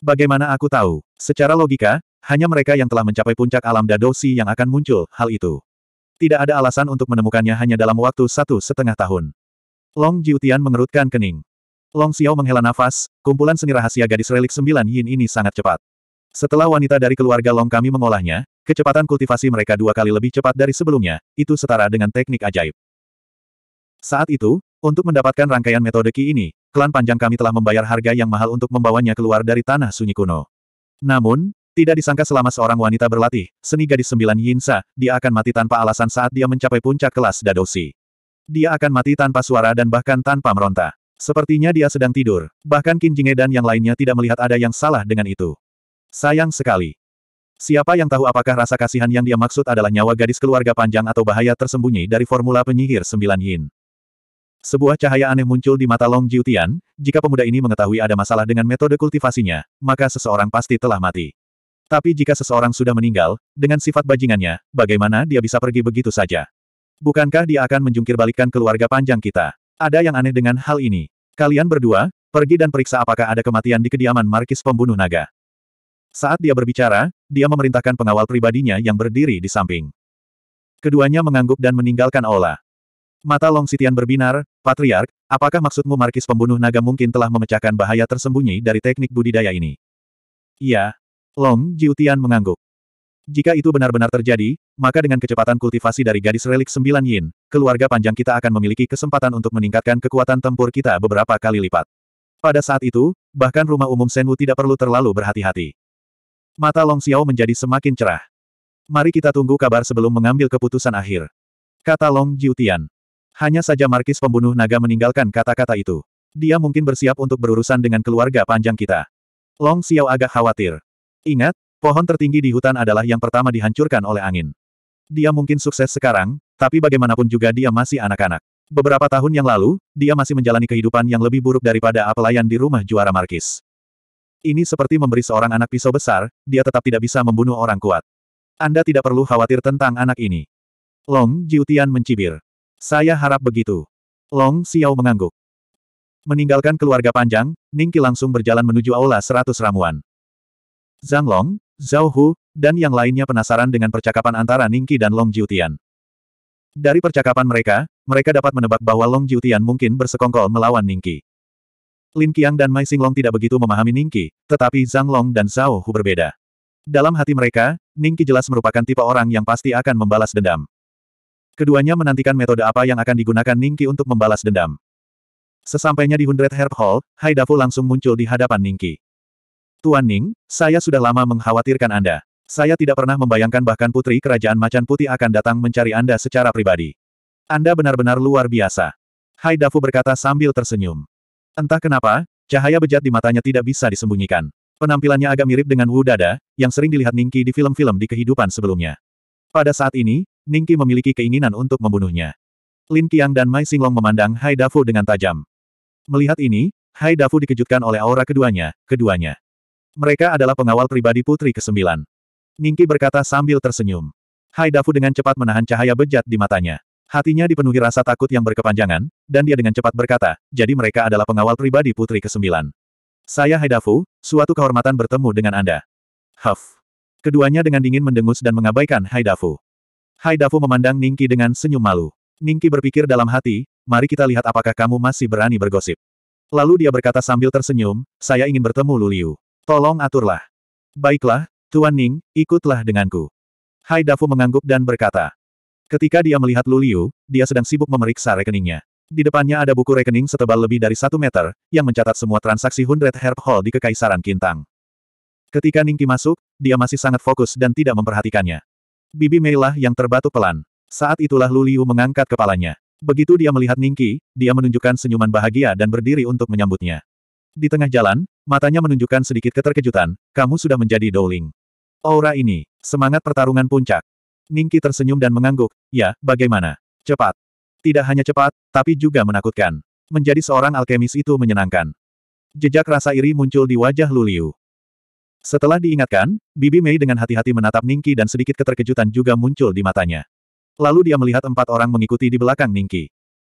Bagaimana aku tahu? Secara logika, hanya mereka yang telah mencapai puncak alam dadosi yang akan muncul hal itu. Tidak ada alasan untuk menemukannya hanya dalam waktu satu setengah tahun. Long Jiutian mengerutkan kening. Long Xiao menghela nafas, kumpulan seni rahasia gadis relik sembilan yin ini sangat cepat. Setelah wanita dari keluarga Long kami mengolahnya, kecepatan kultivasi mereka dua kali lebih cepat dari sebelumnya, itu setara dengan teknik ajaib. Saat itu, untuk mendapatkan rangkaian metode Qi ini, klan panjang kami telah membayar harga yang mahal untuk membawanya keluar dari tanah sunyi kuno. Namun, tidak disangka selama seorang wanita berlatih, seni gadis sembilan Yinsa, dia akan mati tanpa alasan saat dia mencapai puncak kelas dadosi. Dia akan mati tanpa suara dan bahkan tanpa meronta. Sepertinya dia sedang tidur. Bahkan Qin Jinghe dan yang lainnya tidak melihat ada yang salah dengan itu. Sayang sekali. Siapa yang tahu apakah rasa kasihan yang dia maksud adalah nyawa gadis keluarga panjang atau bahaya tersembunyi dari formula penyihir sembilan yin. Sebuah cahaya aneh muncul di mata Long Jiutian, jika pemuda ini mengetahui ada masalah dengan metode kultivasinya, maka seseorang pasti telah mati. Tapi jika seseorang sudah meninggal, dengan sifat bajingannya, bagaimana dia bisa pergi begitu saja? Bukankah dia akan menjungkirbalikkan keluarga panjang kita? Ada yang aneh dengan hal ini. Kalian berdua, pergi dan periksa apakah ada kematian di kediaman Markis Pembunuh Naga. Saat dia berbicara, dia memerintahkan pengawal pribadinya yang berdiri di samping. Keduanya mengangguk dan meninggalkan Ola. Mata Long Sitian berbinar, Patriark, apakah maksudmu Markis pembunuh naga mungkin telah memecahkan bahaya tersembunyi dari teknik budidaya ini? Iya. Long Jiutian mengangguk. Jika itu benar-benar terjadi, maka dengan kecepatan kultivasi dari gadis relik sembilan yin, keluarga panjang kita akan memiliki kesempatan untuk meningkatkan kekuatan tempur kita beberapa kali lipat. Pada saat itu, bahkan rumah umum Senwu tidak perlu terlalu berhati-hati. Mata Long Xiao menjadi semakin cerah. Mari kita tunggu kabar sebelum mengambil keputusan akhir. Kata Long Jiutian. Hanya saja Markis pembunuh naga meninggalkan kata-kata itu. Dia mungkin bersiap untuk berurusan dengan keluarga panjang kita. Long Xiao agak khawatir. Ingat, pohon tertinggi di hutan adalah yang pertama dihancurkan oleh angin. Dia mungkin sukses sekarang, tapi bagaimanapun juga dia masih anak-anak. Beberapa tahun yang lalu, dia masih menjalani kehidupan yang lebih buruk daripada apelayan di rumah juara Markis. Ini seperti memberi seorang anak pisau besar, dia tetap tidak bisa membunuh orang kuat. Anda tidak perlu khawatir tentang anak ini. Long Jiutian mencibir. Saya harap begitu. Long Xiao mengangguk. Meninggalkan keluarga panjang, Ningki langsung berjalan menuju aula seratus ramuan. Zhang Long, Zhao Hu, dan yang lainnya penasaran dengan percakapan antara Ningki dan Long Jiutian. Dari percakapan mereka, mereka dapat menebak bahwa Long Jiutian mungkin bersekongkol melawan Ningki. Lin Qiang dan Mai Xinglong tidak begitu memahami Ningki, tetapi Zhang Long dan Zhao Hu berbeda. Dalam hati mereka, Ningki jelas merupakan tipe orang yang pasti akan membalas dendam. Keduanya menantikan metode apa yang akan digunakan Ningki untuk membalas dendam. Sesampainya di Hundred Herb Hall, Haidafu langsung muncul di hadapan Ningki. Tuan Ning, saya sudah lama mengkhawatirkan Anda. Saya tidak pernah membayangkan bahkan putri kerajaan macan putih akan datang mencari Anda secara pribadi. Anda benar-benar luar biasa. Haidafu berkata sambil tersenyum. Entah kenapa, cahaya bejat di matanya tidak bisa disembunyikan. Penampilannya agak mirip dengan Wu Dada, yang sering dilihat Ningki di film-film di kehidupan sebelumnya. Pada saat ini, Ningki memiliki keinginan untuk membunuhnya. Lin Qiang dan Mai Xinglong memandang Hai Dafu dengan tajam. Melihat ini, Hai Dafu dikejutkan oleh aura keduanya, keduanya. Mereka adalah pengawal pribadi Putri ke-9. Ningki berkata sambil tersenyum. Hai Dafu dengan cepat menahan cahaya bejat di matanya. Hatinya dipenuhi rasa takut yang berkepanjangan, dan dia dengan cepat berkata, jadi mereka adalah pengawal pribadi Putri ke-9. Saya Hai Dafu, suatu kehormatan bertemu dengan Anda. Huff. Keduanya dengan dingin mendengus dan mengabaikan Hai Dafu. Dafu memandang Ningki dengan senyum malu. Ningki berpikir dalam hati, mari kita lihat apakah kamu masih berani bergosip. Lalu dia berkata sambil tersenyum, saya ingin bertemu Luliu. Tolong aturlah. Baiklah, Tuan Ning, ikutlah denganku. Hai Dafu mengangguk dan berkata. Ketika dia melihat Luliu, dia sedang sibuk memeriksa rekeningnya. Di depannya ada buku rekening setebal lebih dari satu meter, yang mencatat semua transaksi Hundred Herb Hall di Kekaisaran Kintang. Ketika Ningki masuk, dia masih sangat fokus dan tidak memperhatikannya. Bibi Meilah yang terbatuk pelan. Saat itulah Luliu mengangkat kepalanya. Begitu dia melihat Ningki, dia menunjukkan senyuman bahagia dan berdiri untuk menyambutnya. Di tengah jalan, matanya menunjukkan sedikit keterkejutan, kamu sudah menjadi Dowling. Aura ini, semangat pertarungan puncak. Ningki tersenyum dan mengangguk, ya, bagaimana? Cepat. Tidak hanya cepat, tapi juga menakutkan. Menjadi seorang alkemis itu menyenangkan. Jejak rasa iri muncul di wajah Luliu. Setelah diingatkan, Bibi Mei dengan hati-hati menatap Ningki dan sedikit keterkejutan juga muncul di matanya. Lalu dia melihat empat orang mengikuti di belakang Ningki.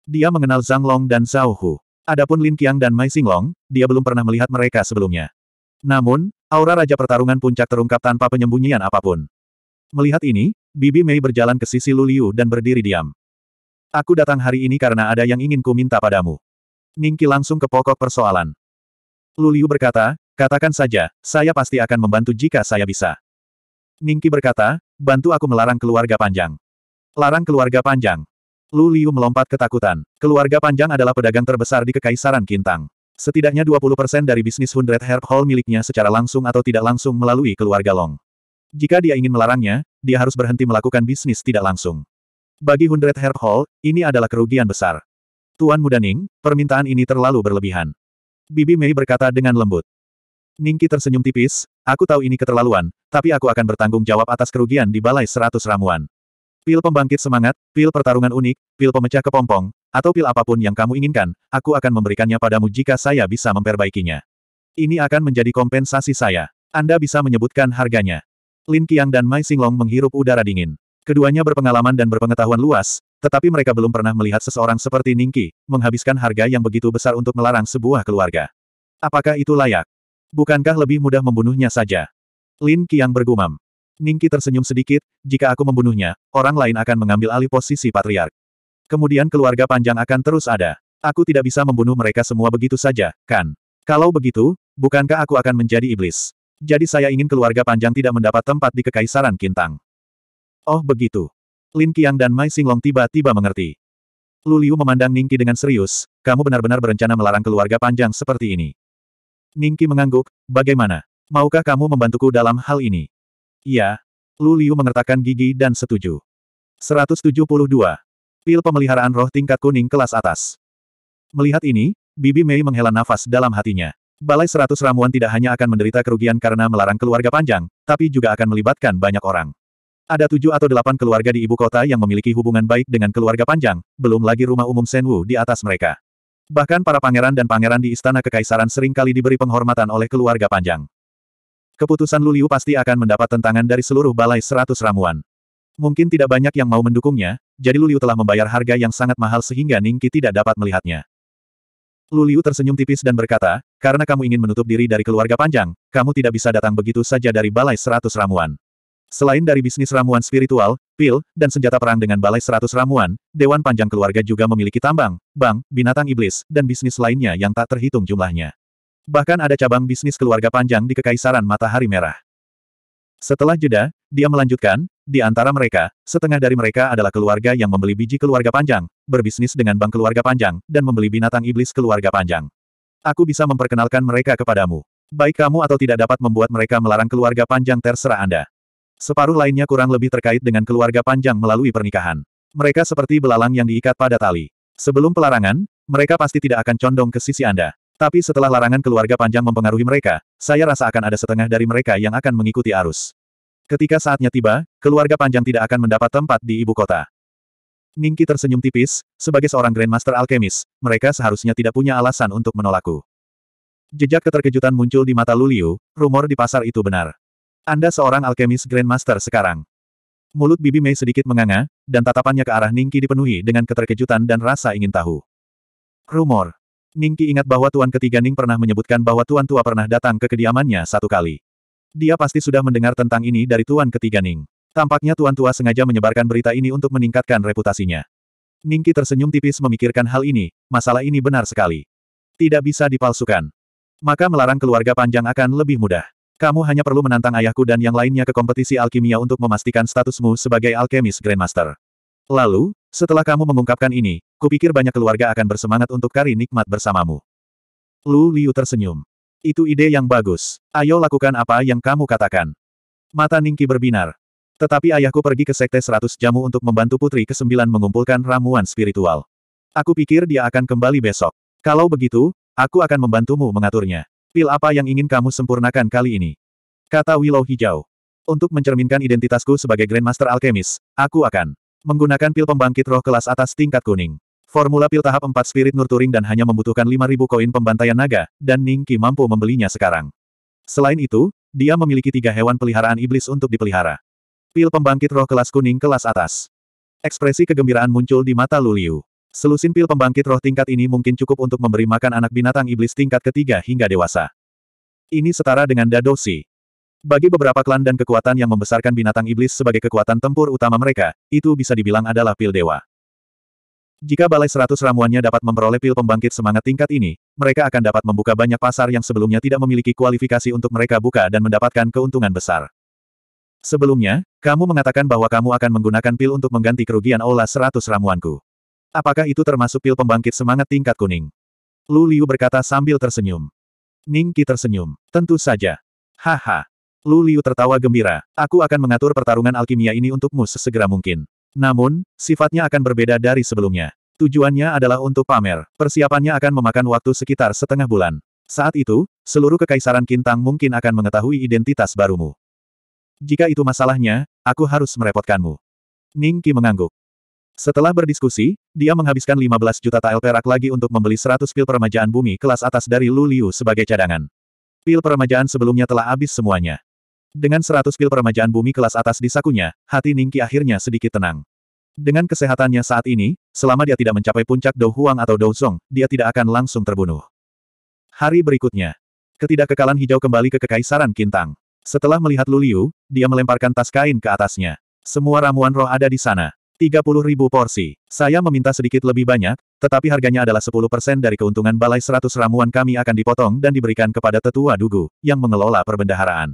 Dia mengenal Zhang Long dan Zhao Hu. Adapun Lin Qiang dan Mai Xinglong, dia belum pernah melihat mereka sebelumnya. Namun, aura Raja Pertarungan Puncak terungkap tanpa penyembunyian apapun. Melihat ini, Bibi Mei berjalan ke sisi Luliu dan berdiri diam. Aku datang hari ini karena ada yang ingin ku minta padamu. Ningki langsung ke pokok persoalan. Luliu berkata, Katakan saja, saya pasti akan membantu jika saya bisa. Ningki berkata, bantu aku melarang keluarga panjang. Larang keluarga panjang. Lu Liu melompat ketakutan. Keluarga panjang adalah pedagang terbesar di Kekaisaran Kintang. Setidaknya 20% dari bisnis Hundred Herb Hall miliknya secara langsung atau tidak langsung melalui keluarga Long. Jika dia ingin melarangnya, dia harus berhenti melakukan bisnis tidak langsung. Bagi Hundred Herb Hall, ini adalah kerugian besar. Tuan Mudaning, permintaan ini terlalu berlebihan. Bibi Mei berkata dengan lembut. Ningki tersenyum tipis, aku tahu ini keterlaluan, tapi aku akan bertanggung jawab atas kerugian di balai seratus ramuan. Pil pembangkit semangat, pil pertarungan unik, pil pemecah kepompong, atau pil apapun yang kamu inginkan, aku akan memberikannya padamu jika saya bisa memperbaikinya. Ini akan menjadi kompensasi saya. Anda bisa menyebutkan harganya. Lin Qiang dan Mai Xinglong menghirup udara dingin. Keduanya berpengalaman dan berpengetahuan luas, tetapi mereka belum pernah melihat seseorang seperti Ningki, menghabiskan harga yang begitu besar untuk melarang sebuah keluarga. Apakah itu layak? Bukankah lebih mudah membunuhnya saja? Lin Qiang bergumam. Ningki tersenyum sedikit, jika aku membunuhnya, orang lain akan mengambil alih posisi patriark. Kemudian keluarga panjang akan terus ada. Aku tidak bisa membunuh mereka semua begitu saja, kan? Kalau begitu, bukankah aku akan menjadi iblis? Jadi saya ingin keluarga panjang tidak mendapat tempat di Kekaisaran Kintang. Oh begitu. Lin Qiang dan Mai Singlong tiba-tiba mengerti. Luliu memandang Ningki dengan serius, kamu benar-benar berencana melarang keluarga panjang seperti ini. Ningki mengangguk, bagaimana? Maukah kamu membantuku dalam hal ini? Iya. Lu Liu mengertakkan gigi dan setuju. 172. Pil pemeliharaan roh tingkat kuning kelas atas. Melihat ini, Bibi Mei menghela nafas dalam hatinya. Balai seratus ramuan tidak hanya akan menderita kerugian karena melarang keluarga panjang, tapi juga akan melibatkan banyak orang. Ada tujuh atau delapan keluarga di ibu kota yang memiliki hubungan baik dengan keluarga panjang, belum lagi rumah umum Senwu di atas mereka. Bahkan para pangeran dan pangeran di istana kekaisaran seringkali diberi penghormatan oleh keluarga panjang. Keputusan Luliu pasti akan mendapat tentangan dari seluruh balai seratus ramuan. Mungkin tidak banyak yang mau mendukungnya, jadi Luliu telah membayar harga yang sangat mahal sehingga Ningki tidak dapat melihatnya. Luliu tersenyum tipis dan berkata, karena kamu ingin menutup diri dari keluarga panjang, kamu tidak bisa datang begitu saja dari balai seratus ramuan. Selain dari bisnis ramuan spiritual, pil, dan senjata perang dengan balai seratus ramuan, Dewan Panjang Keluarga juga memiliki tambang, bank, binatang iblis, dan bisnis lainnya yang tak terhitung jumlahnya. Bahkan ada cabang bisnis keluarga panjang di Kekaisaran Matahari Merah. Setelah jeda, dia melanjutkan, di antara mereka, setengah dari mereka adalah keluarga yang membeli biji keluarga panjang, berbisnis dengan bank keluarga panjang, dan membeli binatang iblis keluarga panjang. Aku bisa memperkenalkan mereka kepadamu. Baik kamu atau tidak dapat membuat mereka melarang keluarga panjang terserah Anda. Separuh lainnya kurang lebih terkait dengan keluarga panjang melalui pernikahan. Mereka seperti belalang yang diikat pada tali. Sebelum pelarangan, mereka pasti tidak akan condong ke sisi Anda. Tapi setelah larangan keluarga panjang mempengaruhi mereka, saya rasa akan ada setengah dari mereka yang akan mengikuti arus. Ketika saatnya tiba, keluarga panjang tidak akan mendapat tempat di ibu kota. Ningki tersenyum tipis, sebagai seorang Grandmaster Alkemis, mereka seharusnya tidak punya alasan untuk menolakku. Jejak keterkejutan muncul di mata Luliu, rumor di pasar itu benar. Anda seorang alkemis Grandmaster sekarang. Mulut Bibi Mei sedikit menganga, dan tatapannya ke arah Ningki dipenuhi dengan keterkejutan dan rasa ingin tahu. Rumor. Ningki ingat bahwa Tuan Ketiga Ning pernah menyebutkan bahwa Tuan Tua pernah datang ke kediamannya satu kali. Dia pasti sudah mendengar tentang ini dari Tuan Ketiga Ning. Tampaknya Tuan Tua sengaja menyebarkan berita ini untuk meningkatkan reputasinya. Ningki tersenyum tipis memikirkan hal ini, masalah ini benar sekali. Tidak bisa dipalsukan. Maka melarang keluarga panjang akan lebih mudah. Kamu hanya perlu menantang ayahku dan yang lainnya ke kompetisi alkimia untuk memastikan statusmu sebagai alkemis Grandmaster. Lalu, setelah kamu mengungkapkan ini, kupikir banyak keluarga akan bersemangat untuk kari nikmat bersamamu. Lu Liu tersenyum. Itu ide yang bagus. Ayo lakukan apa yang kamu katakan. Mata Ningki berbinar. Tetapi ayahku pergi ke Sekte Seratus Jamu untuk membantu Putri ke-9 mengumpulkan ramuan spiritual. Aku pikir dia akan kembali besok. Kalau begitu, aku akan membantumu mengaturnya. Pil apa yang ingin kamu sempurnakan kali ini? Kata Willow Hijau. Untuk mencerminkan identitasku sebagai Grandmaster Alchemist, aku akan menggunakan pil pembangkit roh kelas atas tingkat kuning. Formula pil tahap 4 Spirit Nurturing dan hanya membutuhkan 5000 koin pembantaian naga, dan Ningki mampu membelinya sekarang. Selain itu, dia memiliki tiga hewan peliharaan iblis untuk dipelihara. Pil pembangkit roh kelas kuning kelas atas. Ekspresi kegembiraan muncul di mata Luliu. Selusin pil pembangkit roh tingkat ini mungkin cukup untuk memberi makan anak binatang iblis tingkat ketiga hingga dewasa. Ini setara dengan dadosi. Bagi beberapa klan dan kekuatan yang membesarkan binatang iblis sebagai kekuatan tempur utama mereka, itu bisa dibilang adalah pil dewa. Jika balai seratus ramuannya dapat memperoleh pil pembangkit semangat tingkat ini, mereka akan dapat membuka banyak pasar yang sebelumnya tidak memiliki kualifikasi untuk mereka buka dan mendapatkan keuntungan besar. Sebelumnya, kamu mengatakan bahwa kamu akan menggunakan pil untuk mengganti kerugian olah seratus ramuanku. Apakah itu termasuk pil pembangkit semangat tingkat kuning? Lu Liu berkata sambil tersenyum. Ning Qi tersenyum. Tentu saja. Haha. Lu Liu tertawa gembira. Aku akan mengatur pertarungan alkimia ini untukmu sesegera mungkin. Namun, sifatnya akan berbeda dari sebelumnya. Tujuannya adalah untuk pamer. Persiapannya akan memakan waktu sekitar setengah bulan. Saat itu, seluruh kekaisaran Kintang mungkin akan mengetahui identitas barumu. Jika itu masalahnya, aku harus merepotkanmu. Ning Qi mengangguk. Setelah berdiskusi, dia menghabiskan 15 juta tael perak lagi untuk membeli 100 pil peremajaan bumi kelas atas dari Lu Liu sebagai cadangan. Pil peremajaan sebelumnya telah habis semuanya. Dengan 100 pil peremajaan bumi kelas atas di sakunya, hati Ningki akhirnya sedikit tenang. Dengan kesehatannya saat ini, selama dia tidak mencapai puncak Dou Huang atau Dou Zong, dia tidak akan langsung terbunuh. Hari berikutnya, ketidakkekalan hijau kembali ke Kekaisaran Kintang. Setelah melihat Lu Liu, dia melemparkan tas kain ke atasnya. Semua ramuan roh ada di sana ribu porsi. Saya meminta sedikit lebih banyak, tetapi harganya adalah 10% dari keuntungan balai 100 ramuan kami akan dipotong dan diberikan kepada tetua Dugu, yang mengelola perbendaharaan.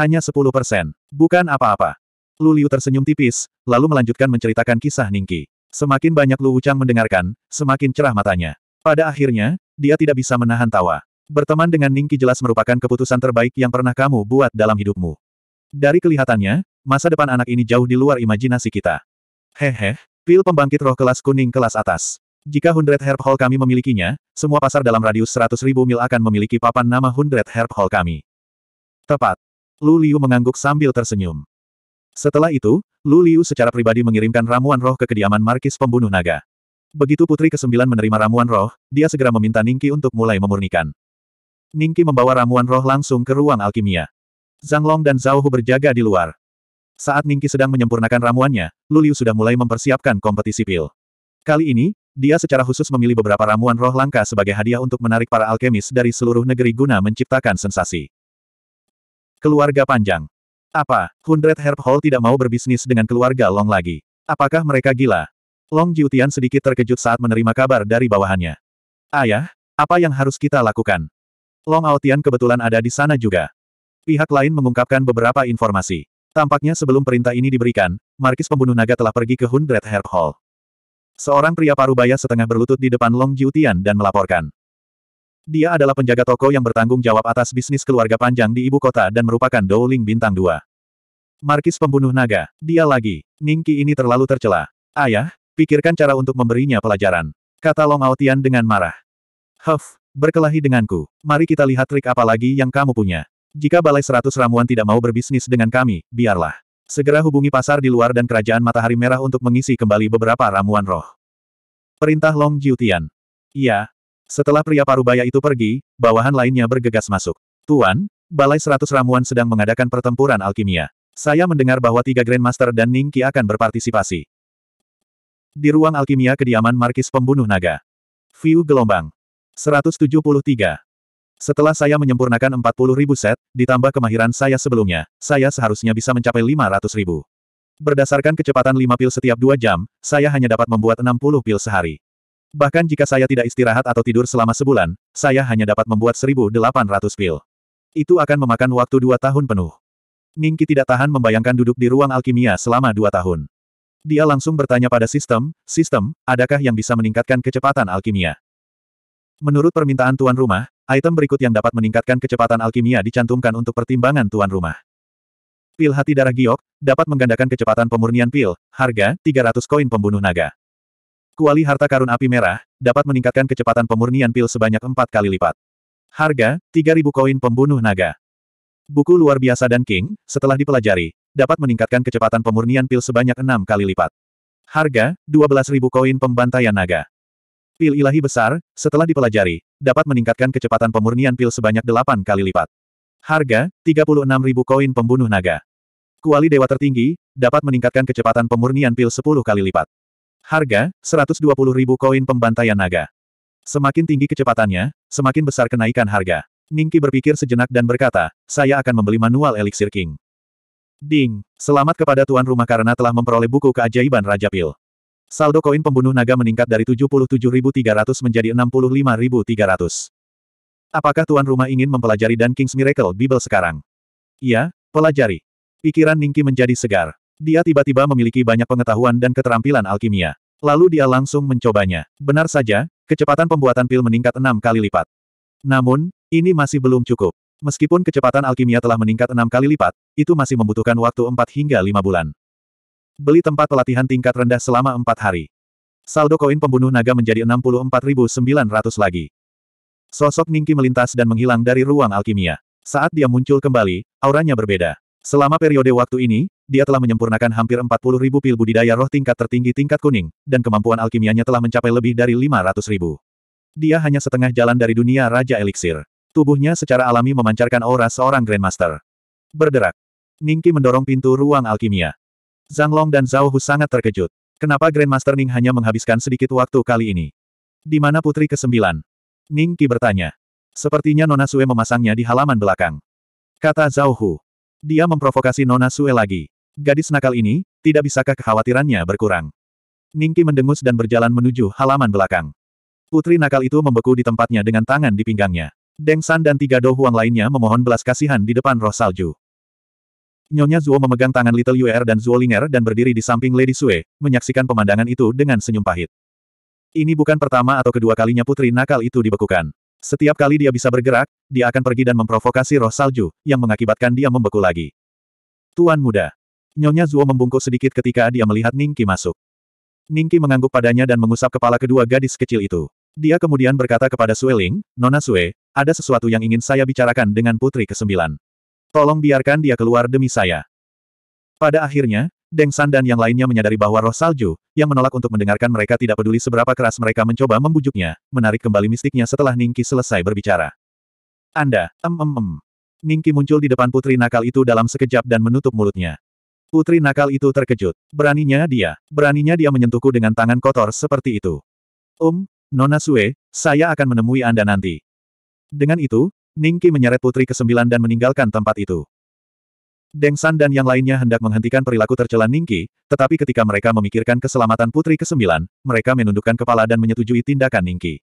Hanya 10%. Bukan apa-apa. Luliu tersenyum tipis, lalu melanjutkan menceritakan kisah Ningki. Semakin banyak Lu Wuchang mendengarkan, semakin cerah matanya. Pada akhirnya, dia tidak bisa menahan tawa. Berteman dengan Ningki jelas merupakan keputusan terbaik yang pernah kamu buat dalam hidupmu. Dari kelihatannya, masa depan anak ini jauh di luar imajinasi kita. Hehe, pil pembangkit roh kelas kuning kelas atas. Jika Hundred Herb Hall kami memilikinya, semua pasar dalam radius 100 ribu mil akan memiliki papan nama Hundred Herb Hall kami. Tepat. Lu Liu mengangguk sambil tersenyum. Setelah itu, Lu Liu secara pribadi mengirimkan ramuan roh ke kediaman Markis pembunuh naga. Begitu Putri ke-9 menerima ramuan roh, dia segera meminta Ningki untuk mulai memurnikan. Ningki membawa ramuan roh langsung ke ruang alkimia. Zhang Long dan Zhao Hu berjaga di luar. Saat Ningki sedang menyempurnakan ramuannya, Luliu sudah mulai mempersiapkan kompetisi pil. Kali ini, dia secara khusus memilih beberapa ramuan roh langka sebagai hadiah untuk menarik para alkemis dari seluruh negeri guna menciptakan sensasi. Keluarga panjang. Apa, Hundred Herb Hall tidak mau berbisnis dengan keluarga Long lagi? Apakah mereka gila? Long Jiutian sedikit terkejut saat menerima kabar dari bawahannya. Ayah, apa yang harus kita lakukan? Long Aotian kebetulan ada di sana juga. Pihak lain mengungkapkan beberapa informasi. Tampaknya sebelum perintah ini diberikan, Markis pembunuh naga telah pergi ke Hundred Herb Hall. Seorang pria parubaya setengah berlutut di depan Long Jiutian dan melaporkan. Dia adalah penjaga toko yang bertanggung jawab atas bisnis keluarga panjang di ibu kota dan merupakan Dowling Bintang 2. Markis pembunuh naga, dia lagi. Ningki ini terlalu tercela. Ayah, pikirkan cara untuk memberinya pelajaran. Kata Long Aotian dengan marah. Huff, berkelahi denganku. Mari kita lihat trik apa lagi yang kamu punya. Jika Balai Seratus Ramuan tidak mau berbisnis dengan kami, biarlah. Segera hubungi pasar di luar dan Kerajaan Matahari Merah untuk mengisi kembali beberapa ramuan roh. Perintah Long Jiutian. Iya. Setelah pria parubaya itu pergi, bawahan lainnya bergegas masuk. Tuan, Balai Seratus Ramuan sedang mengadakan pertempuran alkimia. Saya mendengar bahwa tiga Grandmaster dan Ning Ningki akan berpartisipasi. Di ruang alkimia kediaman Markis Pembunuh Naga. View Gelombang. 173. Setelah saya menyempurnakan 40 ribu set, ditambah kemahiran saya sebelumnya, saya seharusnya bisa mencapai 500 ribu. Berdasarkan kecepatan 5 pil setiap 2 jam, saya hanya dapat membuat 60 pil sehari. Bahkan jika saya tidak istirahat atau tidur selama sebulan, saya hanya dapat membuat 1.800 pil. Itu akan memakan waktu 2 tahun penuh. Ningki tidak tahan membayangkan duduk di ruang alkimia selama 2 tahun. Dia langsung bertanya pada sistem, sistem, adakah yang bisa meningkatkan kecepatan alkimia? Menurut permintaan tuan rumah, Item berikut yang dapat meningkatkan kecepatan alkimia dicantumkan untuk pertimbangan tuan rumah. Pil hati darah giok, dapat menggandakan kecepatan pemurnian pil, harga, 300 koin pembunuh naga. Kuali harta karun api merah, dapat meningkatkan kecepatan pemurnian pil sebanyak 4 kali lipat. Harga, 3000 koin pembunuh naga. Buku luar biasa dan King, setelah dipelajari, dapat meningkatkan kecepatan pemurnian pil sebanyak 6 kali lipat. Harga, 12.000 koin pembantaian naga. Pil ilahi besar, setelah dipelajari, dapat meningkatkan kecepatan pemurnian pil sebanyak 8 kali lipat. Harga, 36.000 koin pembunuh naga. Kuali dewa tertinggi, dapat meningkatkan kecepatan pemurnian pil 10 kali lipat. Harga, 120.000 koin pembantaian naga. Semakin tinggi kecepatannya, semakin besar kenaikan harga. Ningki berpikir sejenak dan berkata, saya akan membeli manual Elixir King. Ding, selamat kepada tuan rumah karena telah memperoleh buku keajaiban Raja Pil. Saldo koin pembunuh naga meningkat dari 77.300 menjadi 65.300. Apakah tuan rumah ingin mempelajari Dan King's Miracle Bible sekarang? Iya, pelajari. Pikiran Ningki menjadi segar. Dia tiba-tiba memiliki banyak pengetahuan dan keterampilan alkimia. Lalu dia langsung mencobanya. Benar saja, kecepatan pembuatan pil meningkat enam kali lipat. Namun, ini masih belum cukup. Meskipun kecepatan alkimia telah meningkat enam kali lipat, itu masih membutuhkan waktu 4 hingga lima bulan. Beli tempat pelatihan tingkat rendah selama empat hari. Saldo koin pembunuh naga menjadi 64.900 lagi. Sosok Ningki melintas dan menghilang dari ruang alkimia. Saat dia muncul kembali, auranya berbeda. Selama periode waktu ini, dia telah menyempurnakan hampir 40.000 pil budidaya roh tingkat tertinggi tingkat kuning, dan kemampuan alkimianya telah mencapai lebih dari 500.000. Dia hanya setengah jalan dari dunia Raja Eliksir. Tubuhnya secara alami memancarkan aura seorang Grandmaster. Berderak. Ningki mendorong pintu ruang alkimia. Zhang Long dan Zhao Hu sangat terkejut. Kenapa Grandmaster Ning hanya menghabiskan sedikit waktu kali ini? Di mana putri ke-9? Ning Qi bertanya. Sepertinya Nona Sue memasangnya di halaman belakang. Kata Zhao Hu. Dia memprovokasi Nona Sue lagi. Gadis nakal ini, tidak bisakah kekhawatirannya berkurang? Ning Qi mendengus dan berjalan menuju halaman belakang. Putri nakal itu membeku di tempatnya dengan tangan di pinggangnya. Deng San dan tiga Do Huang lainnya memohon belas kasihan di depan roh salju. Nyonya Zuo memegang tangan Little Yuer dan Zuo Linger dan berdiri di samping Lady Sue, menyaksikan pemandangan itu dengan senyum pahit. Ini bukan pertama atau kedua kalinya putri nakal itu dibekukan. Setiap kali dia bisa bergerak, dia akan pergi dan memprovokasi roh salju, yang mengakibatkan dia membeku lagi. Tuan muda. Nyonya Zuo membungkuk sedikit ketika dia melihat Ningki masuk. Ningki mengangguk padanya dan mengusap kepala kedua gadis kecil itu. Dia kemudian berkata kepada Sueling, Nona Sue, ada sesuatu yang ingin saya bicarakan dengan putri kesembilan. Tolong biarkan dia keluar demi saya. Pada akhirnya, Deng San dan yang lainnya menyadari bahwa roh salju, yang menolak untuk mendengarkan mereka tidak peduli seberapa keras mereka mencoba membujuknya, menarik kembali mistiknya setelah Ningki selesai berbicara. Anda, em em em. Ningki muncul di depan putri nakal itu dalam sekejap dan menutup mulutnya. Putri nakal itu terkejut. Beraninya dia, beraninya dia menyentuhku dengan tangan kotor seperti itu. Um, Nona Sue, saya akan menemui Anda nanti. Dengan itu, Ningki menyeret putri ke-9 dan meninggalkan tempat itu. Deng San dan yang lainnya hendak menghentikan perilaku tercela Ningki, tetapi ketika mereka memikirkan keselamatan putri ke-9, mereka menundukkan kepala dan menyetujui tindakan Ningki.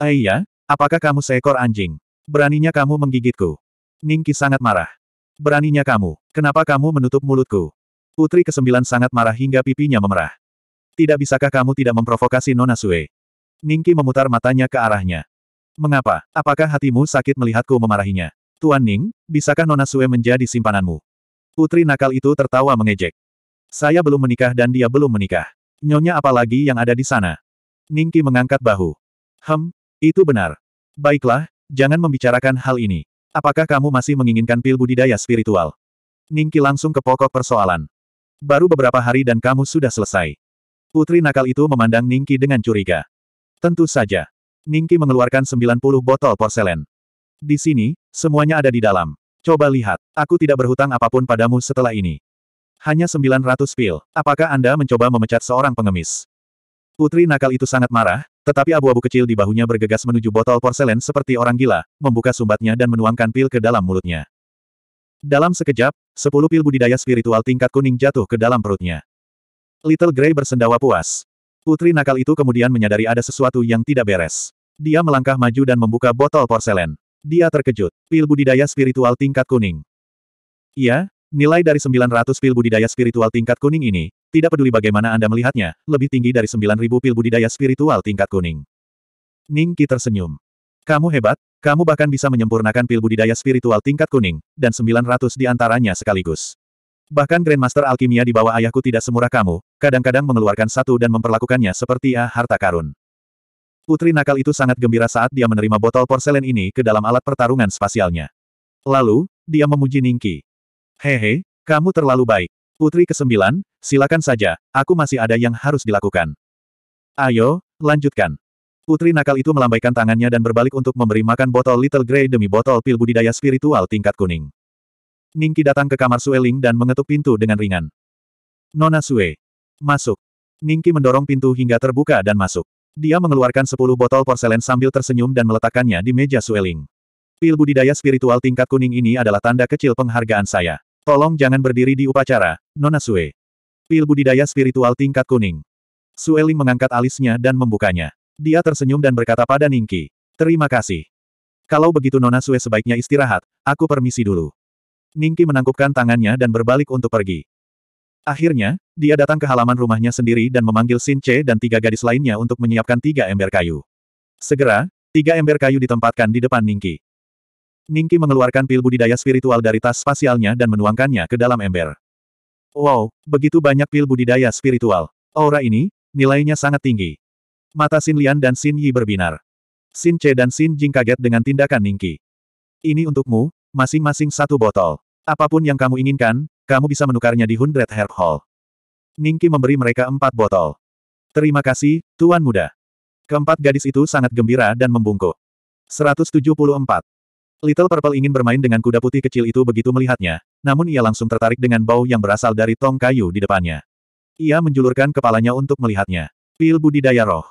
Aiyah, eh apakah kamu seekor anjing? Beraninya kamu menggigitku. Ningki sangat marah. Beraninya kamu, kenapa kamu menutup mulutku? Putri ke-9 sangat marah hingga pipinya memerah. Tidak bisakah kamu tidak memprovokasi Nona Sue? Ningki memutar matanya ke arahnya. Mengapa? Apakah hatimu sakit melihatku memarahinya? Tuan Ning, bisakah Nona Sue menjadi simpananmu? Putri nakal itu tertawa mengejek. Saya belum menikah dan dia belum menikah. Nyonya apalagi yang ada di sana? Ningki mengangkat bahu. Hem, itu benar. Baiklah, jangan membicarakan hal ini. Apakah kamu masih menginginkan pil budidaya spiritual? Ningki langsung ke pokok persoalan. Baru beberapa hari dan kamu sudah selesai. Putri nakal itu memandang Ningki dengan curiga. Tentu saja. Ningki mengeluarkan 90 botol porselen. Di sini, semuanya ada di dalam. Coba lihat, aku tidak berhutang apapun padamu setelah ini. Hanya 900 pil. Apakah Anda mencoba memecat seorang pengemis? Putri nakal itu sangat marah, tetapi abu-abu kecil di bahunya bergegas menuju botol porselen seperti orang gila, membuka sumbatnya dan menuangkan pil ke dalam mulutnya. Dalam sekejap, sepuluh pil budidaya spiritual tingkat kuning jatuh ke dalam perutnya. Little Grey bersendawa puas. Putri nakal itu kemudian menyadari ada sesuatu yang tidak beres. Dia melangkah maju dan membuka botol porselen. Dia terkejut. Pil budidaya spiritual tingkat kuning. Iya, nilai dari 900 pil budidaya spiritual tingkat kuning ini, tidak peduli bagaimana Anda melihatnya, lebih tinggi dari 9000 pil budidaya spiritual tingkat kuning. Ning Qi tersenyum. Kamu hebat, kamu bahkan bisa menyempurnakan pil budidaya spiritual tingkat kuning, dan 900 di antaranya sekaligus. Bahkan Grandmaster Alkimia di bawah ayahku tidak semurah kamu, kadang-kadang mengeluarkan satu dan memperlakukannya seperti ah harta karun. Putri nakal itu sangat gembira saat dia menerima botol porselen ini ke dalam alat pertarungan spasialnya. Lalu, dia memuji Ningki. Hehe, kamu terlalu baik. Putri kesembilan, silakan saja, aku masih ada yang harus dilakukan. Ayo, lanjutkan. Putri nakal itu melambaikan tangannya dan berbalik untuk memberi makan botol Little Grey demi botol pil budidaya spiritual tingkat kuning. Ningki datang ke kamar Sueling dan mengetuk pintu dengan ringan. Nona Sue. Masuk. Ningki mendorong pintu hingga terbuka dan masuk. Dia mengeluarkan sepuluh botol porselen sambil tersenyum dan meletakkannya di meja Sueling. Pil budidaya spiritual tingkat kuning ini adalah tanda kecil penghargaan saya. Tolong jangan berdiri di upacara, Nona Sue. Pil budidaya spiritual tingkat kuning. Sueling mengangkat alisnya dan membukanya. Dia tersenyum dan berkata pada Ningki. Terima kasih. Kalau begitu Nona Sue sebaiknya istirahat, aku permisi dulu. Ningki menangkupkan tangannya dan berbalik untuk pergi. Akhirnya, dia datang ke halaman rumahnya sendiri dan memanggil Sinche dan tiga gadis lainnya untuk menyiapkan tiga ember kayu. Segera, tiga ember kayu ditempatkan di depan Ningki. Ningki mengeluarkan pil budidaya spiritual dari tas spasialnya dan menuangkannya ke dalam ember. Wow, begitu banyak pil budidaya spiritual. Aura ini, nilainya sangat tinggi. Mata Xin Lian dan Xin Yi berbinar. Xin Che dan Xin Jing kaget dengan tindakan Ningki. Ini untukmu, Masing-masing satu botol. Apapun yang kamu inginkan, kamu bisa menukarnya di Hundred Herb Hall. Ningki memberi mereka empat botol. Terima kasih, Tuan Muda. Keempat gadis itu sangat gembira dan membungkuk. 174. Little Purple ingin bermain dengan kuda putih kecil itu begitu melihatnya, namun ia langsung tertarik dengan bau yang berasal dari tong kayu di depannya. Ia menjulurkan kepalanya untuk melihatnya. Pil budidaya roh.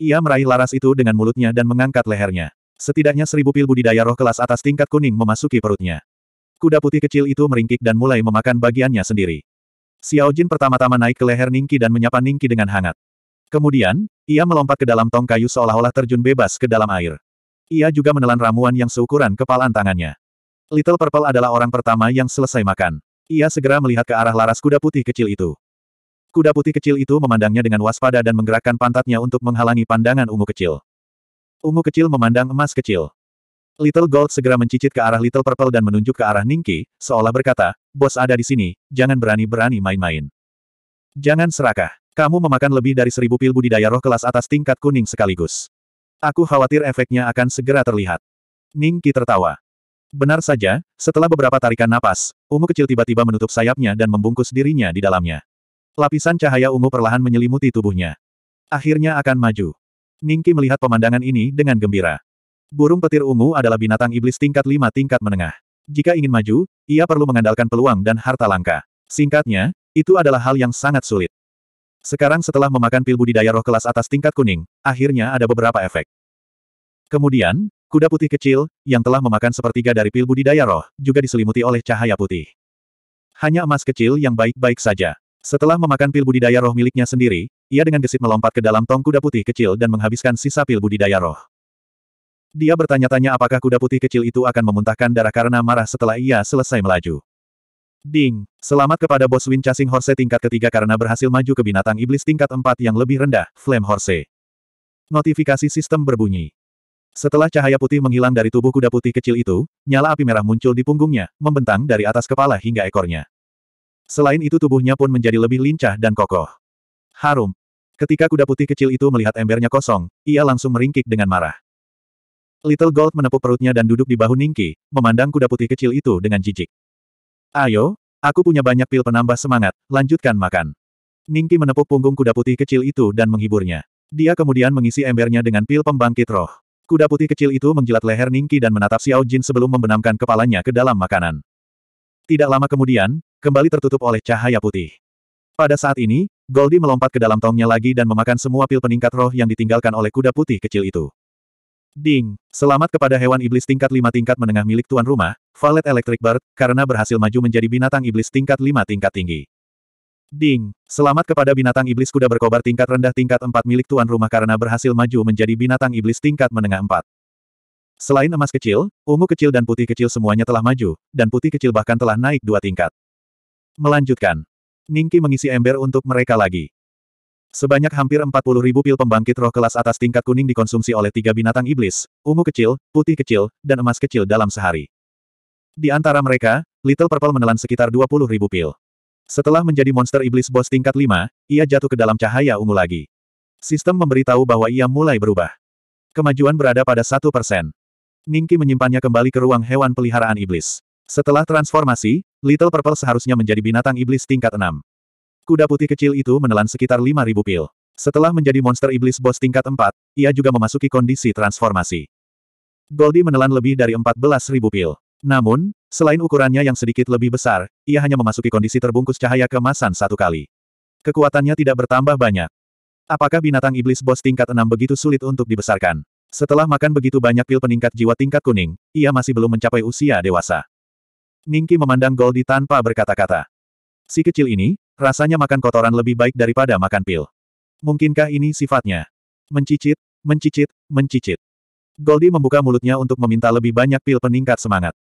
Ia meraih laras itu dengan mulutnya dan mengangkat lehernya. Setidaknya seribu pil budidaya roh kelas atas tingkat kuning memasuki perutnya. Kuda putih kecil itu meringkik dan mulai memakan bagiannya sendiri. Xiao Jin pertama-tama naik ke leher Ningki dan menyapa Ningki dengan hangat. Kemudian, ia melompat ke dalam tong kayu seolah-olah terjun bebas ke dalam air. Ia juga menelan ramuan yang seukuran kepalan tangannya. Little Purple adalah orang pertama yang selesai makan. Ia segera melihat ke arah laras kuda putih kecil itu. Kuda putih kecil itu memandangnya dengan waspada dan menggerakkan pantatnya untuk menghalangi pandangan ungu kecil. Ungu kecil memandang emas kecil. Little Gold segera mencicit ke arah Little Purple dan menunjuk ke arah Ningki, seolah berkata, bos ada di sini, jangan berani-berani main-main. Jangan serakah. Kamu memakan lebih dari seribu pil budidaya roh kelas atas tingkat kuning sekaligus. Aku khawatir efeknya akan segera terlihat. Ningki tertawa. Benar saja, setelah beberapa tarikan napas, ungu kecil tiba-tiba menutup sayapnya dan membungkus dirinya di dalamnya. Lapisan cahaya ungu perlahan menyelimuti tubuhnya. Akhirnya akan maju. Ningki melihat pemandangan ini dengan gembira. Burung petir ungu adalah binatang iblis tingkat lima tingkat menengah. Jika ingin maju, ia perlu mengandalkan peluang dan harta langka. Singkatnya, itu adalah hal yang sangat sulit. Sekarang setelah memakan pil budidaya roh kelas atas tingkat kuning, akhirnya ada beberapa efek. Kemudian, kuda putih kecil, yang telah memakan sepertiga dari pil budidaya roh, juga diselimuti oleh cahaya putih. Hanya emas kecil yang baik-baik saja. Setelah memakan pil budidaya roh miliknya sendiri, ia dengan gesit melompat ke dalam tong kuda putih kecil dan menghabiskan sisa pil budidaya roh. Dia bertanya-tanya apakah kuda putih kecil itu akan memuntahkan darah karena marah setelah ia selesai melaju. Ding, selamat kepada bos Win Chasing Horse tingkat ketiga karena berhasil maju ke binatang iblis tingkat empat yang lebih rendah, Flame Horse. Notifikasi sistem berbunyi. Setelah cahaya putih menghilang dari tubuh kuda putih kecil itu, nyala api merah muncul di punggungnya, membentang dari atas kepala hingga ekornya. Selain itu tubuhnya pun menjadi lebih lincah dan kokoh. Harum. Ketika kuda putih kecil itu melihat embernya kosong, ia langsung meringkik dengan marah. Little Gold menepuk perutnya dan duduk di bahu Ningki, memandang kuda putih kecil itu dengan jijik. Ayo, aku punya banyak pil penambah semangat, lanjutkan makan. Ningki menepuk punggung kuda putih kecil itu dan menghiburnya. Dia kemudian mengisi embernya dengan pil pembangkit roh. Kuda putih kecil itu menjilat leher Ningki dan menatap Xiao Jin sebelum membenamkan kepalanya ke dalam makanan. Tidak lama kemudian, kembali tertutup oleh cahaya putih. Pada saat ini, Goldie melompat ke dalam tongnya lagi dan memakan semua pil peningkat roh yang ditinggalkan oleh kuda putih kecil itu. Ding! Selamat kepada hewan iblis tingkat 5 tingkat menengah milik tuan rumah, Valet Electric Bird, karena berhasil maju menjadi binatang iblis tingkat 5 tingkat tinggi. Ding! Selamat kepada binatang iblis kuda berkobar tingkat rendah tingkat 4 milik tuan rumah karena berhasil maju menjadi binatang iblis tingkat menengah 4. Selain emas kecil, ungu kecil dan putih kecil semuanya telah maju, dan putih kecil bahkan telah naik dua tingkat. Melanjutkan, Ningki mengisi ember untuk mereka lagi. Sebanyak hampir 40 ribu pil pembangkit roh kelas atas tingkat kuning dikonsumsi oleh tiga binatang iblis, ungu kecil, putih kecil, dan emas kecil dalam sehari. Di antara mereka, Little Purple menelan sekitar 20 ribu pil. Setelah menjadi monster iblis bos tingkat 5, ia jatuh ke dalam cahaya ungu lagi. Sistem memberitahu bahwa ia mulai berubah. Kemajuan berada pada satu persen. Ningki menyimpannya kembali ke ruang hewan peliharaan iblis. Setelah transformasi, Little Purple seharusnya menjadi binatang iblis tingkat 6. Kuda putih kecil itu menelan sekitar 5.000 pil. Setelah menjadi monster iblis bos tingkat 4, ia juga memasuki kondisi transformasi. Goldie menelan lebih dari 14.000 pil. Namun, selain ukurannya yang sedikit lebih besar, ia hanya memasuki kondisi terbungkus cahaya kemasan satu kali. Kekuatannya tidak bertambah banyak. Apakah binatang iblis bos tingkat 6 begitu sulit untuk dibesarkan? Setelah makan begitu banyak pil peningkat jiwa tingkat kuning, ia masih belum mencapai usia dewasa. Ningki memandang Goldie tanpa berkata-kata. Si kecil ini, rasanya makan kotoran lebih baik daripada makan pil. Mungkinkah ini sifatnya? Mencicit, mencicit, mencicit. Goldie membuka mulutnya untuk meminta lebih banyak pil peningkat semangat.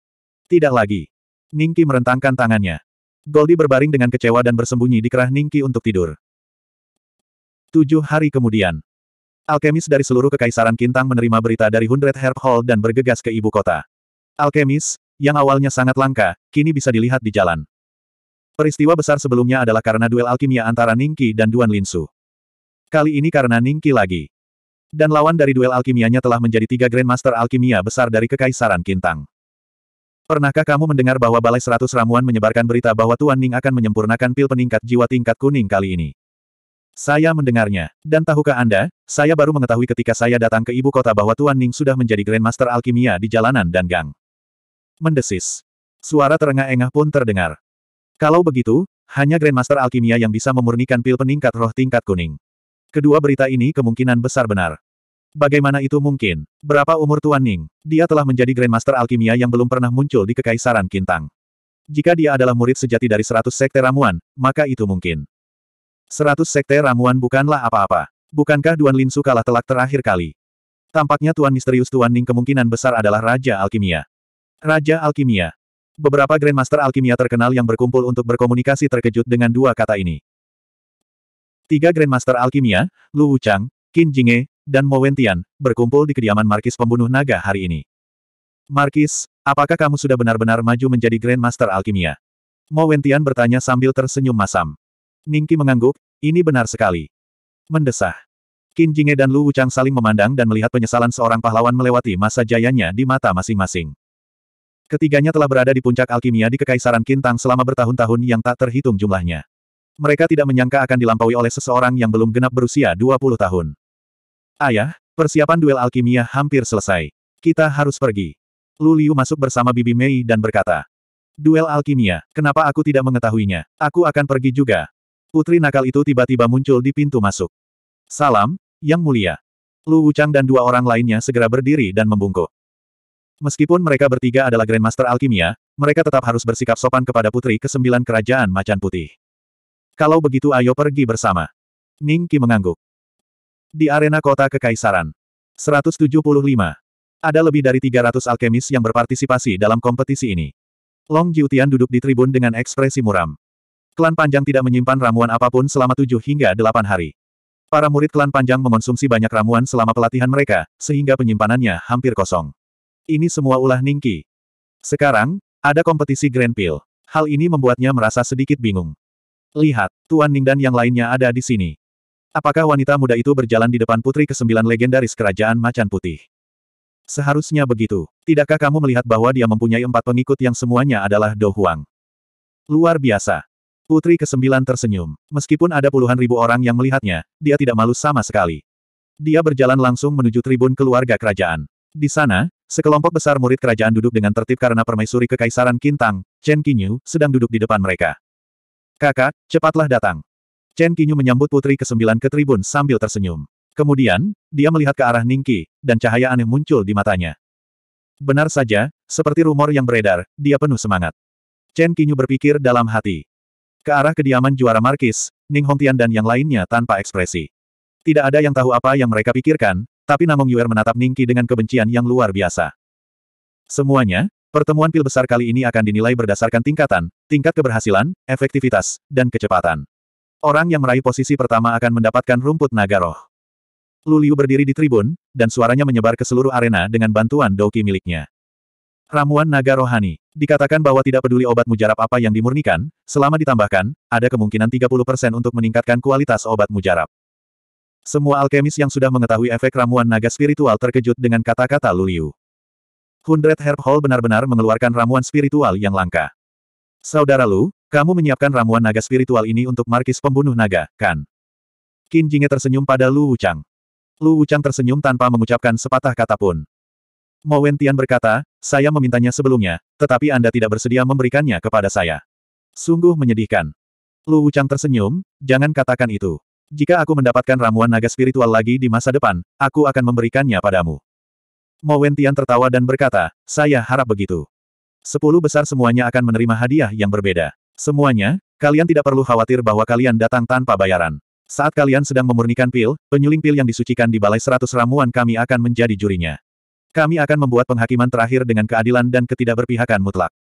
Tidak lagi. Ningki merentangkan tangannya. Goldie berbaring dengan kecewa dan bersembunyi di kerah Ningki untuk tidur. Tujuh hari kemudian. Alkemis dari seluruh Kekaisaran Kintang menerima berita dari Hundred Herb Hall dan bergegas ke ibu kota. Alkemis, yang awalnya sangat langka, kini bisa dilihat di jalan. Peristiwa besar sebelumnya adalah karena duel alkimia antara Ningki dan Duan Linsu. Kali ini karena Ningki lagi. Dan lawan dari duel alkimianya telah menjadi tiga Grandmaster Alkimia besar dari Kekaisaran Kintang. Pernahkah kamu mendengar bahwa Balai Seratus Ramuan menyebarkan berita bahwa Tuan Ning akan menyempurnakan pil peningkat jiwa tingkat kuning kali ini? Saya mendengarnya. Dan tahukah Anda, saya baru mengetahui ketika saya datang ke ibu kota bahwa Tuan Ning sudah menjadi Grandmaster Alkimia di jalanan dan gang. Mendesis. Suara terengah-engah pun terdengar. Kalau begitu, hanya Grandmaster Alkimia yang bisa memurnikan pil peningkat roh tingkat kuning. Kedua berita ini kemungkinan besar benar. Bagaimana itu mungkin? Berapa umur Tuan Ning? Dia telah menjadi Grandmaster Alkimia yang belum pernah muncul di Kekaisaran Kintang. Jika dia adalah murid sejati dari seratus sekte ramuan, maka itu mungkin. Seratus sekte ramuan bukanlah apa-apa. Bukankah Duan Linsu kalah telak terakhir kali? Tampaknya Tuan Misterius Tuan Ning kemungkinan besar adalah Raja Alkimia. Raja Alkimia. Beberapa Grandmaster Alkimia terkenal yang berkumpul untuk berkomunikasi terkejut dengan dua kata ini. Tiga Grandmaster Alkimia, Lu Wuchang, Qin Jing'e, dan Mo Wentian, berkumpul di kediaman Markis Pembunuh Naga hari ini. Markis, apakah kamu sudah benar-benar maju menjadi Grandmaster Alkimia? Mo Wentian bertanya sambil tersenyum masam. Ningki mengangguk, ini benar sekali. Mendesah. Qin Jing'e dan Lu Wuchang saling memandang dan melihat penyesalan seorang pahlawan melewati masa jayanya di mata masing-masing. Ketiganya telah berada di puncak alkimia di Kekaisaran Kintang selama bertahun-tahun yang tak terhitung jumlahnya. Mereka tidak menyangka akan dilampaui oleh seseorang yang belum genap berusia 20 tahun. Ayah, persiapan duel alkimia hampir selesai. Kita harus pergi. Lu Liu masuk bersama Bibi Mei dan berkata, Duel alkimia, kenapa aku tidak mengetahuinya? Aku akan pergi juga. Putri nakal itu tiba-tiba muncul di pintu masuk. Salam, Yang Mulia. Lu Wuchang dan dua orang lainnya segera berdiri dan membungkuk. Meskipun mereka bertiga adalah Grandmaster Alkimia, mereka tetap harus bersikap sopan kepada putri kesembilan kerajaan macan putih. Kalau begitu ayo pergi bersama. Ningki mengangguk. Di arena kota kekaisaran. 175. Ada lebih dari 300 alkemis yang berpartisipasi dalam kompetisi ini. Long Jiutian duduk di tribun dengan ekspresi muram. Klan Panjang tidak menyimpan ramuan apapun selama 7 hingga 8 hari. Para murid klan Panjang mengonsumsi banyak ramuan selama pelatihan mereka, sehingga penyimpanannya hampir kosong. Ini semua ulah Ningki. Sekarang, ada kompetisi Grand Peel. Hal ini membuatnya merasa sedikit bingung. Lihat, Tuan Ning dan yang lainnya ada di sini. Apakah wanita muda itu berjalan di depan putri kesembilan legendaris kerajaan macan putih? Seharusnya begitu. Tidakkah kamu melihat bahwa dia mempunyai empat pengikut yang semuanya adalah Do Huang? Luar biasa. Putri kesembilan tersenyum. Meskipun ada puluhan ribu orang yang melihatnya, dia tidak malu sama sekali. Dia berjalan langsung menuju tribun keluarga kerajaan. Di sana, Sekelompok besar murid kerajaan duduk dengan tertib karena permaisuri kekaisaran Kintang, Chen Qinyu, sedang duduk di depan mereka. Kakak, cepatlah datang. Chen Qinyu menyambut putri kesembilan ke tribun sambil tersenyum. Kemudian, dia melihat ke arah Ningki, dan cahaya aneh muncul di matanya. Benar saja, seperti rumor yang beredar, dia penuh semangat. Chen Qinyu berpikir dalam hati. Ke arah kediaman juara Markis, Ning Hongtian dan yang lainnya tanpa ekspresi. Tidak ada yang tahu apa yang mereka pikirkan, tapi Namong Yuer menatap Ningki dengan kebencian yang luar biasa. Semuanya, pertemuan pil besar kali ini akan dinilai berdasarkan tingkatan, tingkat keberhasilan, efektivitas, dan kecepatan. Orang yang meraih posisi pertama akan mendapatkan rumput naga roh. Luliu berdiri di tribun, dan suaranya menyebar ke seluruh arena dengan bantuan doki miliknya. Ramuan naga rohani. Dikatakan bahwa tidak peduli obat mujarab apa yang dimurnikan, selama ditambahkan, ada kemungkinan 30% untuk meningkatkan kualitas obat mujarab. Semua alkemis yang sudah mengetahui efek ramuan naga spiritual terkejut dengan kata-kata Luliu. Hundred Herb Hall benar-benar mengeluarkan ramuan spiritual yang langka. Saudara Lu, kamu menyiapkan ramuan naga spiritual ini untuk markis pembunuh naga, kan? Qin Jinge tersenyum pada Lu Wuchang. Lu Wuchang tersenyum tanpa mengucapkan sepatah kata pun. Mo Wentian berkata, saya memintanya sebelumnya, tetapi Anda tidak bersedia memberikannya kepada saya. Sungguh menyedihkan. Lu Wuchang tersenyum, jangan katakan itu. Jika aku mendapatkan ramuan naga spiritual lagi di masa depan, aku akan memberikannya padamu. Mo Wentian tertawa dan berkata, saya harap begitu. Sepuluh besar semuanya akan menerima hadiah yang berbeda. Semuanya, kalian tidak perlu khawatir bahwa kalian datang tanpa bayaran. Saat kalian sedang memurnikan pil, penyuling pil yang disucikan di balai seratus ramuan kami akan menjadi jurinya. Kami akan membuat penghakiman terakhir dengan keadilan dan ketidakberpihakan mutlak.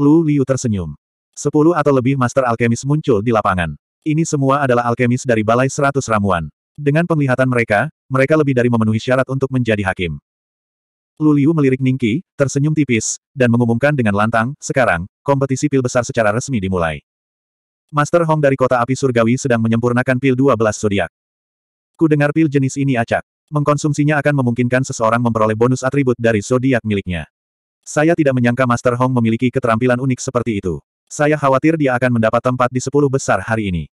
Lu Liu tersenyum. Sepuluh atau lebih master alkemis muncul di lapangan. Ini semua adalah alkemis dari Balai Seratus Ramuan. Dengan penglihatan mereka, mereka lebih dari memenuhi syarat untuk menjadi hakim. Luliu melirik Ningki, tersenyum tipis, dan mengumumkan dengan lantang, sekarang, kompetisi pil besar secara resmi dimulai. Master Hong dari kota api surgawi sedang menyempurnakan pil 12 zodiak. Ku dengar pil jenis ini acak. Mengkonsumsinya akan memungkinkan seseorang memperoleh bonus atribut dari zodiak miliknya. Saya tidak menyangka Master Hong memiliki keterampilan unik seperti itu. Saya khawatir dia akan mendapat tempat di sepuluh besar hari ini.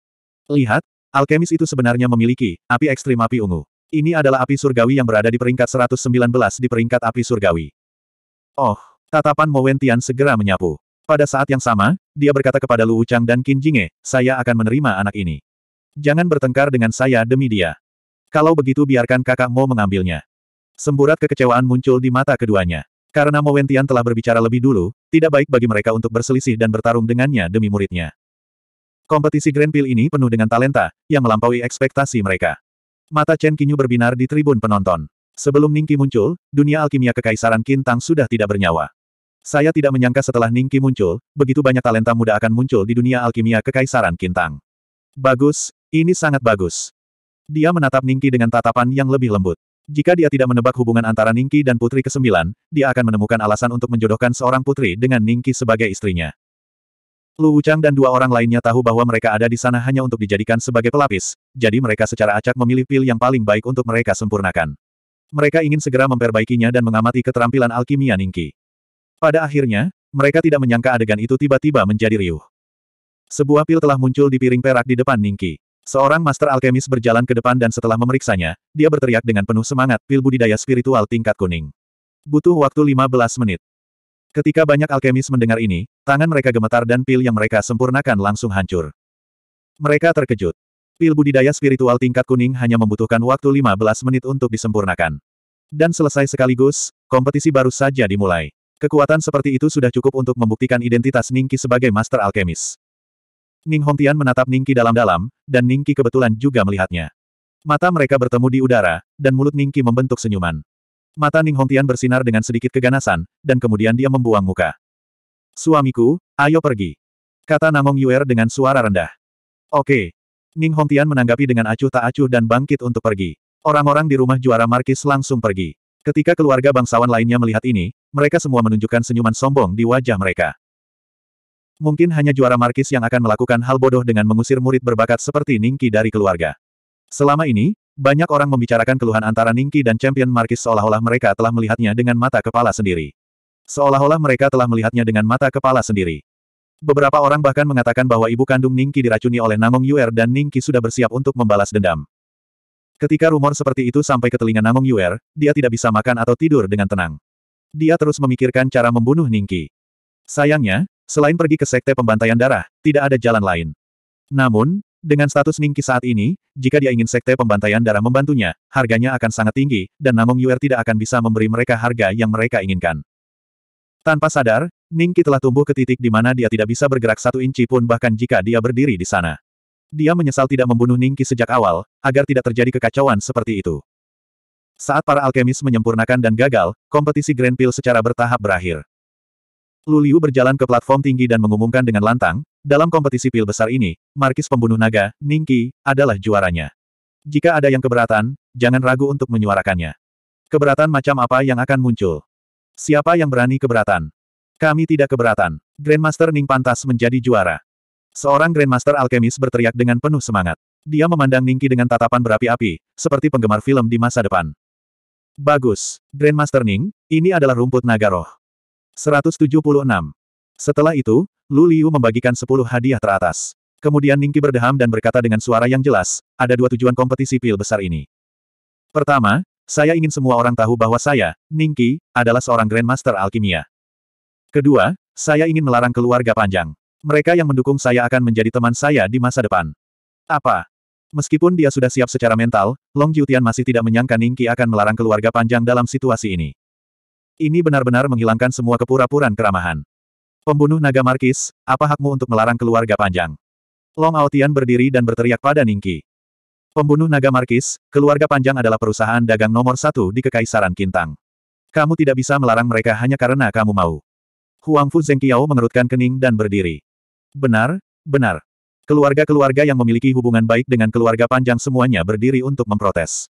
Lihat, alkemis itu sebenarnya memiliki api ekstrim api ungu. Ini adalah api surgawi yang berada di peringkat 119 di peringkat api surgawi. Oh, tatapan Mowen Tian segera menyapu. Pada saat yang sama, dia berkata kepada Lu Uchang dan Qin Jinge, saya akan menerima anak ini. Jangan bertengkar dengan saya demi dia. Kalau begitu biarkan kakak Mo mengambilnya. Semburat kekecewaan muncul di mata keduanya. Karena Mo Wentian telah berbicara lebih dulu, tidak baik bagi mereka untuk berselisih dan bertarung dengannya demi muridnya. Kompetisi Grand Prix ini penuh dengan talenta, yang melampaui ekspektasi mereka. Mata Chen Qinyu berbinar di tribun penonton. Sebelum Ningki muncul, dunia alkimia kekaisaran Kintang sudah tidak bernyawa. Saya tidak menyangka setelah Ningki muncul, begitu banyak talenta muda akan muncul di dunia alkimia kekaisaran Kintang. Bagus, ini sangat bagus. Dia menatap Ningki dengan tatapan yang lebih lembut. Jika dia tidak menebak hubungan antara Ningki dan Putri ke-9, dia akan menemukan alasan untuk menjodohkan seorang putri dengan Ningki sebagai istrinya. Lu Wuchang dan dua orang lainnya tahu bahwa mereka ada di sana hanya untuk dijadikan sebagai pelapis, jadi mereka secara acak memilih pil yang paling baik untuk mereka sempurnakan. Mereka ingin segera memperbaikinya dan mengamati keterampilan alkimia Ningki. Pada akhirnya, mereka tidak menyangka adegan itu tiba-tiba menjadi riuh. Sebuah pil telah muncul di piring perak di depan Ningki. Seorang master alkemis berjalan ke depan dan setelah memeriksanya, dia berteriak dengan penuh semangat, pil budidaya spiritual tingkat kuning. Butuh waktu 15 menit. Ketika banyak alkemis mendengar ini, tangan mereka gemetar dan pil yang mereka sempurnakan langsung hancur. Mereka terkejut. Pil budidaya spiritual tingkat kuning hanya membutuhkan waktu 15 menit untuk disempurnakan. Dan selesai sekaligus, kompetisi baru saja dimulai. Kekuatan seperti itu sudah cukup untuk membuktikan identitas Ningki sebagai Master Alkemis. Ning Hongtian menatap Ningki dalam-dalam, dan Ningki kebetulan juga melihatnya. Mata mereka bertemu di udara, dan mulut Ningki membentuk senyuman. Mata Ning Hongtian bersinar dengan sedikit keganasan, dan kemudian dia membuang muka. Suamiku, ayo pergi. Kata Namong Yuer dengan suara rendah. Oke. Ning Hongtian menanggapi dengan acuh tak acuh dan bangkit untuk pergi. Orang-orang di rumah juara Markis langsung pergi. Ketika keluarga bangsawan lainnya melihat ini, mereka semua menunjukkan senyuman sombong di wajah mereka. Mungkin hanya juara Markis yang akan melakukan hal bodoh dengan mengusir murid berbakat seperti Ningki dari keluarga. Selama ini, banyak orang membicarakan keluhan antara Ningki dan Champion Markis seolah-olah mereka telah melihatnya dengan mata kepala sendiri. Seolah-olah mereka telah melihatnya dengan mata kepala sendiri. Beberapa orang bahkan mengatakan bahwa ibu kandung Ningki diracuni oleh Namong Yuer dan Ningki sudah bersiap untuk membalas dendam. Ketika rumor seperti itu sampai ke telinga Namong Yuer, dia tidak bisa makan atau tidur dengan tenang. Dia terus memikirkan cara membunuh Ningki. Sayangnya, selain pergi ke sekte pembantaian darah, tidak ada jalan lain. Namun, dengan status Ningki saat ini, jika dia ingin sekte pembantaian darah membantunya, harganya akan sangat tinggi, dan Namong Yuer tidak akan bisa memberi mereka harga yang mereka inginkan. Tanpa sadar, Ningki telah tumbuh ke titik di mana dia tidak bisa bergerak satu inci pun bahkan jika dia berdiri di sana. Dia menyesal tidak membunuh Ningki sejak awal, agar tidak terjadi kekacauan seperti itu. Saat para alkemis menyempurnakan dan gagal, kompetisi Grand Pill secara bertahap berakhir. Lu Liu berjalan ke platform tinggi dan mengumumkan dengan lantang, dalam kompetisi pil besar ini, Markis pembunuh naga, Ningki, adalah juaranya. Jika ada yang keberatan, jangan ragu untuk menyuarakannya. Keberatan macam apa yang akan muncul? Siapa yang berani keberatan? Kami tidak keberatan. Grandmaster Ning pantas menjadi juara. Seorang Grandmaster Alkemis berteriak dengan penuh semangat. Dia memandang Ningki dengan tatapan berapi-api, seperti penggemar film di masa depan. Bagus, Grandmaster Ning, ini adalah rumput naga roh. 176. Setelah itu, Lu Liu membagikan 10 hadiah teratas. Kemudian Ningki berdeham dan berkata dengan suara yang jelas, ada dua tujuan kompetisi pil besar ini. Pertama, saya ingin semua orang tahu bahwa saya, Ningki, adalah seorang Grandmaster Alkimia. Kedua, saya ingin melarang keluarga panjang. Mereka yang mendukung saya akan menjadi teman saya di masa depan. Apa? Meskipun dia sudah siap secara mental, Long Jiutian masih tidak menyangka Ningki akan melarang keluarga panjang dalam situasi ini. Ini benar-benar menghilangkan semua kepura puraan keramahan. Pembunuh naga Markis, apa hakmu untuk melarang keluarga panjang? Long Aotian berdiri dan berteriak pada Ningki. Pembunuh naga Markis, keluarga panjang adalah perusahaan dagang nomor satu di Kekaisaran Kintang. Kamu tidak bisa melarang mereka hanya karena kamu mau. Huang Fu Zengqiao mengerutkan kening dan berdiri. Benar, benar. Keluarga-keluarga yang memiliki hubungan baik dengan keluarga panjang semuanya berdiri untuk memprotes.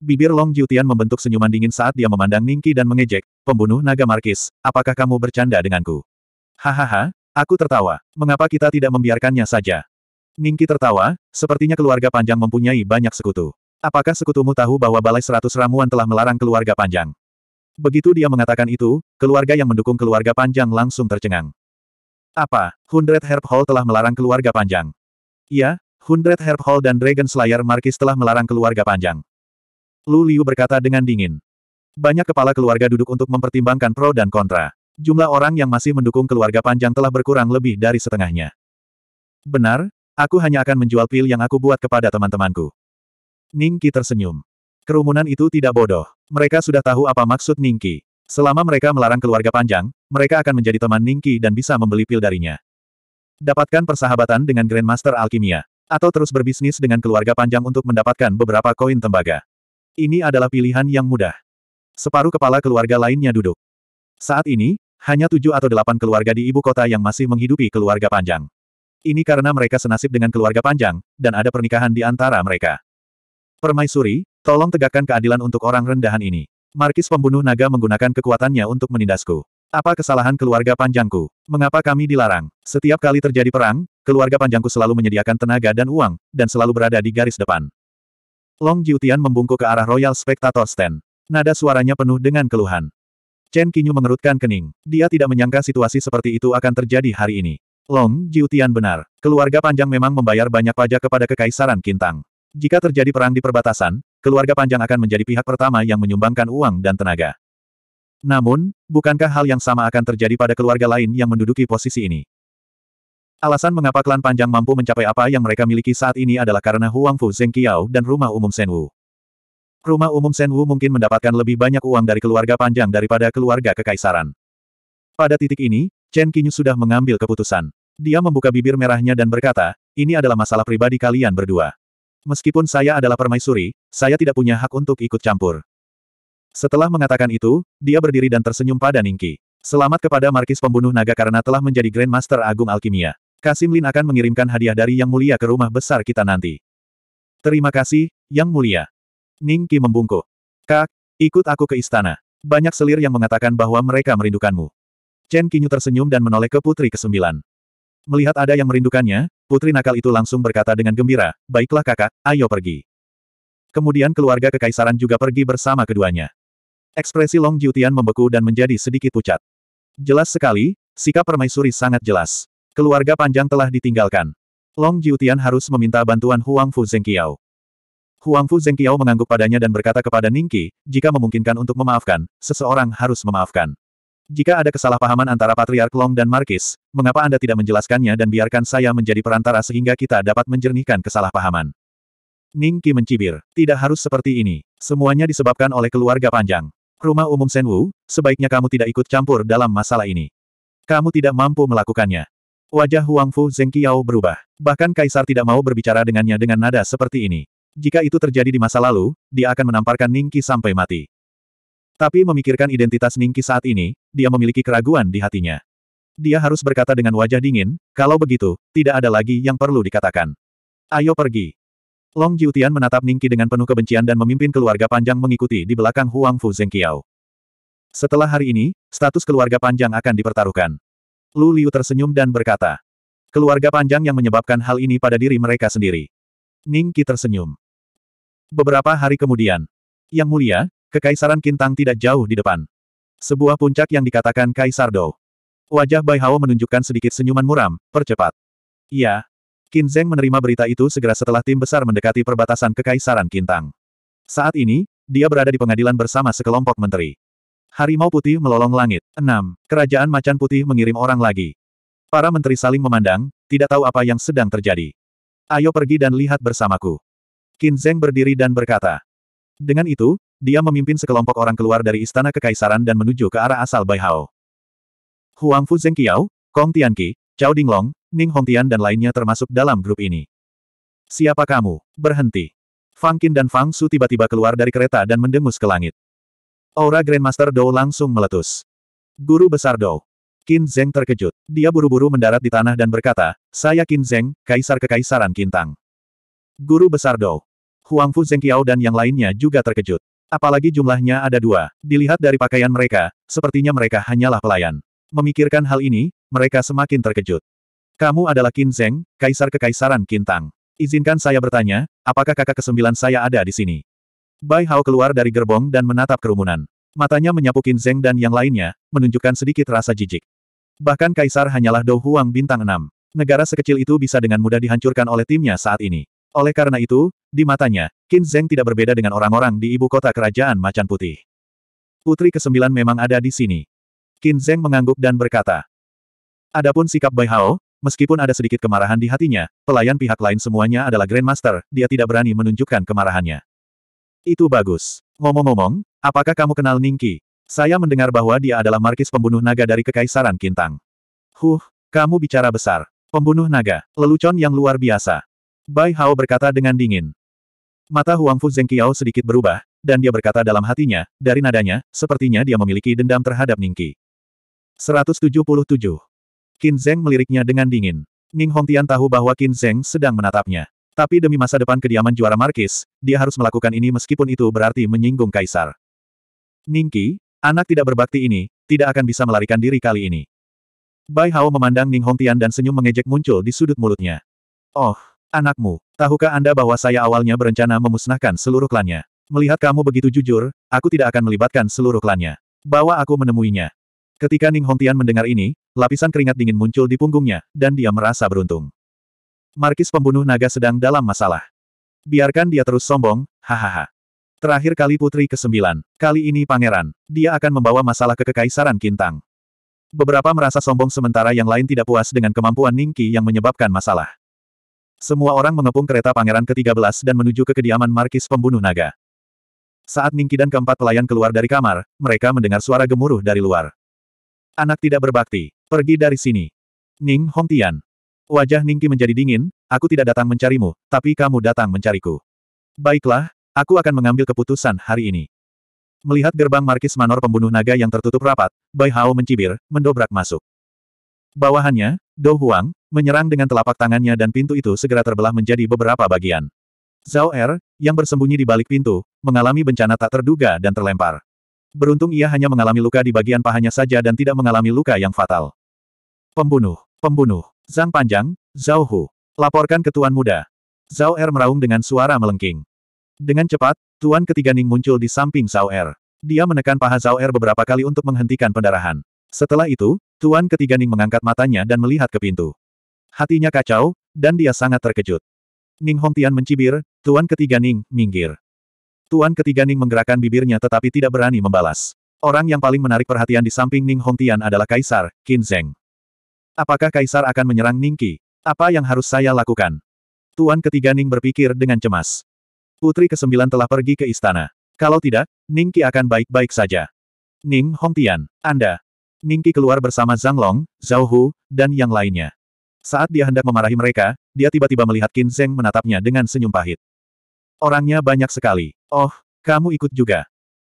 Bibir Long Jutian membentuk senyuman dingin saat dia memandang Ningki dan mengejek, pembunuh naga Markis, apakah kamu bercanda denganku? Hahaha, aku tertawa. Mengapa kita tidak membiarkannya saja? Ningki tertawa, sepertinya keluarga panjang mempunyai banyak sekutu. Apakah sekutumu tahu bahwa Balai Seratus Ramuan telah melarang keluarga panjang? Begitu dia mengatakan itu, keluarga yang mendukung keluarga panjang langsung tercengang. Apa, Hundred Herb Hall telah melarang keluarga panjang? Ya, Hundred Herb Hall dan Dragon Slayer Markis telah melarang keluarga panjang. Lu Liu berkata dengan dingin. Banyak kepala keluarga duduk untuk mempertimbangkan pro dan kontra. Jumlah orang yang masih mendukung keluarga panjang telah berkurang lebih dari setengahnya. Benar, aku hanya akan menjual pil yang aku buat kepada teman-temanku. Ningki tersenyum. Kerumunan itu tidak bodoh. Mereka sudah tahu apa maksud Ningki. Selama mereka melarang keluarga panjang, mereka akan menjadi teman Ningki dan bisa membeli pil darinya. Dapatkan persahabatan dengan Grandmaster Alkimia. Atau terus berbisnis dengan keluarga panjang untuk mendapatkan beberapa koin tembaga. Ini adalah pilihan yang mudah. Separuh kepala keluarga lainnya duduk. Saat ini, hanya tujuh atau delapan keluarga di ibu kota yang masih menghidupi keluarga panjang. Ini karena mereka senasib dengan keluarga panjang, dan ada pernikahan di antara mereka. Permaisuri, tolong tegakkan keadilan untuk orang rendahan ini. Markis pembunuh naga menggunakan kekuatannya untuk menindasku. Apa kesalahan keluarga panjangku? Mengapa kami dilarang? Setiap kali terjadi perang, keluarga panjangku selalu menyediakan tenaga dan uang, dan selalu berada di garis depan. Long Jiutian membungkuk ke arah Royal Spectator Stand. Nada suaranya penuh dengan keluhan. Chen Qinyu mengerutkan kening. Dia tidak menyangka situasi seperti itu akan terjadi hari ini. Long Jiutian benar. Keluarga Panjang memang membayar banyak pajak kepada Kekaisaran Kintang. Jika terjadi perang di perbatasan, keluarga Panjang akan menjadi pihak pertama yang menyumbangkan uang dan tenaga. Namun, bukankah hal yang sama akan terjadi pada keluarga lain yang menduduki posisi ini? Alasan mengapa klan panjang mampu mencapai apa yang mereka miliki saat ini adalah karena Huang Fu Zheng Qiao dan rumah umum Shen Wu. Rumah umum Shen Wu mungkin mendapatkan lebih banyak uang dari keluarga panjang daripada keluarga kekaisaran. Pada titik ini, Chen Qinyu sudah mengambil keputusan. Dia membuka bibir merahnya dan berkata, ini adalah masalah pribadi kalian berdua. Meskipun saya adalah permaisuri, saya tidak punya hak untuk ikut campur. Setelah mengatakan itu, dia berdiri dan tersenyum pada Ningki. Selamat kepada Markis Pembunuh Naga karena telah menjadi Grandmaster Agung Alkimia. Kasim Lin akan mengirimkan hadiah dari Yang Mulia ke rumah besar kita nanti. Terima kasih, Yang Mulia. Ning Qi membungkuk. Kak, ikut aku ke istana. Banyak selir yang mengatakan bahwa mereka merindukanmu. Chen Qinyu tersenyum dan menoleh ke putri kesembilan. Melihat ada yang merindukannya, putri nakal itu langsung berkata dengan gembira, baiklah kakak, ayo pergi. Kemudian keluarga kekaisaran juga pergi bersama keduanya. Ekspresi Long Jiutian membeku dan menjadi sedikit pucat. Jelas sekali, sikap permaisuri sangat jelas. Keluarga panjang telah ditinggalkan. Long Jiutian harus meminta bantuan Huang Fu Zengqiao. Huang Fu Zengqiao mengangguk padanya dan berkata kepada Ningqi, jika memungkinkan untuk memaafkan, seseorang harus memaafkan. Jika ada kesalahpahaman antara Patriark Long dan Markis, mengapa Anda tidak menjelaskannya dan biarkan saya menjadi perantara sehingga kita dapat menjernihkan kesalahpahaman? Ningqi mencibir, tidak harus seperti ini. Semuanya disebabkan oleh keluarga panjang. Rumah umum Senwu, sebaiknya kamu tidak ikut campur dalam masalah ini. Kamu tidak mampu melakukannya. Wajah Huang Fu Zengqiao berubah. Bahkan Kaisar tidak mau berbicara dengannya dengan nada seperti ini. Jika itu terjadi di masa lalu, dia akan menamparkan Ningki sampai mati. Tapi memikirkan identitas Ningki saat ini, dia memiliki keraguan di hatinya. Dia harus berkata dengan wajah dingin, kalau begitu, tidak ada lagi yang perlu dikatakan. Ayo pergi. Long Jiutian menatap Ningki dengan penuh kebencian dan memimpin keluarga panjang mengikuti di belakang Huang Fu Zengqiao. Setelah hari ini, status keluarga panjang akan dipertaruhkan. Lu Liu tersenyum dan berkata. Keluarga panjang yang menyebabkan hal ini pada diri mereka sendiri. Ning Qi tersenyum. Beberapa hari kemudian. Yang mulia, Kekaisaran Kintang tidak jauh di depan. Sebuah puncak yang dikatakan Kaisar Dou. Wajah Bai Hao menunjukkan sedikit senyuman muram, percepat. Iya. Qin Zheng menerima berita itu segera setelah tim besar mendekati perbatasan Kekaisaran Kintang. Saat ini, dia berada di pengadilan bersama sekelompok menteri. Harimau putih melolong langit. 6. Kerajaan macan putih mengirim orang lagi. Para menteri saling memandang, tidak tahu apa yang sedang terjadi. Ayo pergi dan lihat bersamaku. Qin Zheng berdiri dan berkata. Dengan itu, dia memimpin sekelompok orang keluar dari istana kekaisaran dan menuju ke arah asal Bai Hao. Huang Fu Zeng Qiao, Kong Tianqi, Cao Dinglong, Ning Hongtian dan lainnya termasuk dalam grup ini. Siapa kamu? Berhenti. Fang Qin dan Fang Su tiba-tiba keluar dari kereta dan mendengus ke langit. Aura Grandmaster Dou langsung meletus. Guru Besar Dou. Qin Zeng terkejut. Dia buru-buru mendarat di tanah dan berkata, Saya Qin Zheng, Kaisar Kekaisaran Kintang. Guru Besar Dou. Huang Zheng Kiao dan yang lainnya juga terkejut. Apalagi jumlahnya ada dua. Dilihat dari pakaian mereka, sepertinya mereka hanyalah pelayan. Memikirkan hal ini, mereka semakin terkejut. Kamu adalah Qin Zheng, Kaisar Kekaisaran Kintang. Izinkan saya bertanya, apakah kakak kesembilan saya ada di sini? Bai Hao keluar dari gerbong dan menatap kerumunan. Matanya menyapu Qin Zeng dan yang lainnya, menunjukkan sedikit rasa jijik. Bahkan Kaisar hanyalah Dou Huang bintang Enam. Negara sekecil itu bisa dengan mudah dihancurkan oleh timnya saat ini. Oleh karena itu, di matanya, Qin Zeng tidak berbeda dengan orang-orang di ibu kota kerajaan Macan Putih. Putri kesembilan memang ada di sini. Qin Zeng mengangguk dan berkata. Adapun sikap Bai Hao, meskipun ada sedikit kemarahan di hatinya, pelayan pihak lain semuanya adalah Grandmaster, dia tidak berani menunjukkan kemarahannya. Itu bagus. Ngomong-ngomong, apakah kamu kenal Ningki? Saya mendengar bahwa dia adalah markis pembunuh naga dari Kekaisaran Kintang. Huh, kamu bicara besar. Pembunuh naga, lelucon yang luar biasa. Bai Hao berkata dengan dingin. Mata Huang Huangfu Zengqiao sedikit berubah, dan dia berkata dalam hatinya, dari nadanya, sepertinya dia memiliki dendam terhadap Ningki. 177. Qin Zeng meliriknya dengan dingin. Ning Hongtian tahu bahwa Qin Zeng sedang menatapnya. Tapi demi masa depan kediaman juara Markis, dia harus melakukan ini meskipun itu berarti menyinggung Kaisar. Ningki, anak tidak berbakti ini, tidak akan bisa melarikan diri kali ini. Bai Hao memandang Ning Hongtian dan senyum mengejek muncul di sudut mulutnya. Oh, anakmu, tahukah Anda bahwa saya awalnya berencana memusnahkan seluruh klannya? Melihat kamu begitu jujur, aku tidak akan melibatkan seluruh klannya. Bawa aku menemuinya. Ketika Ning Hongtian mendengar ini, lapisan keringat dingin muncul di punggungnya, dan dia merasa beruntung. Markis pembunuh naga sedang dalam masalah. Biarkan dia terus sombong, hahaha. Terakhir kali putri ke-9, kali ini pangeran, dia akan membawa masalah ke kekaisaran Kintang. Beberapa merasa sombong sementara yang lain tidak puas dengan kemampuan Ningki yang menyebabkan masalah. Semua orang mengepung kereta pangeran ke-13 dan menuju ke kediaman Markis pembunuh naga. Saat Ningki dan keempat pelayan keluar dari kamar, mereka mendengar suara gemuruh dari luar. Anak tidak berbakti, pergi dari sini. Ning Hongtian, Wajah Ningki menjadi dingin, aku tidak datang mencarimu, tapi kamu datang mencariku. Baiklah, aku akan mengambil keputusan hari ini. Melihat gerbang Markis Manor pembunuh naga yang tertutup rapat, Bai Hao mencibir, mendobrak masuk. Bawahannya, Dou Huang, menyerang dengan telapak tangannya dan pintu itu segera terbelah menjadi beberapa bagian. Zhao Er, yang bersembunyi di balik pintu, mengalami bencana tak terduga dan terlempar. Beruntung ia hanya mengalami luka di bagian pahanya saja dan tidak mengalami luka yang fatal. Pembunuh, pembunuh, Zhang Panjang, Zhao Hu. Laporkan ke Tuan Muda. Zhao Er meraung dengan suara melengking. Dengan cepat, Tuan ketiga Ning muncul di samping Zhao Er. Dia menekan paha Zhao Er beberapa kali untuk menghentikan pendarahan. Setelah itu, Tuan ketiga Ning mengangkat matanya dan melihat ke pintu. Hatinya kacau, dan dia sangat terkejut. Ning Hongtian mencibir, Tuan ketiga Ning, minggir. Tuan ketiga Ning menggerakkan bibirnya tetapi tidak berani membalas. Orang yang paling menarik perhatian di samping Ning Hongtian adalah Kaisar, Qin Zheng. Apakah Kaisar akan menyerang Ningki? Apa yang harus saya lakukan? Tuan ketiga Ning berpikir dengan cemas. Putri kesembilan telah pergi ke istana. Kalau tidak, Ningki akan baik-baik saja. Ning Hongtian, Anda. Ningki keluar bersama Zhang Long, Zhao Hu, dan yang lainnya. Saat dia hendak memarahi mereka, dia tiba-tiba melihat Qin Zheng menatapnya dengan senyum pahit. Orangnya banyak sekali. Oh, kamu ikut juga.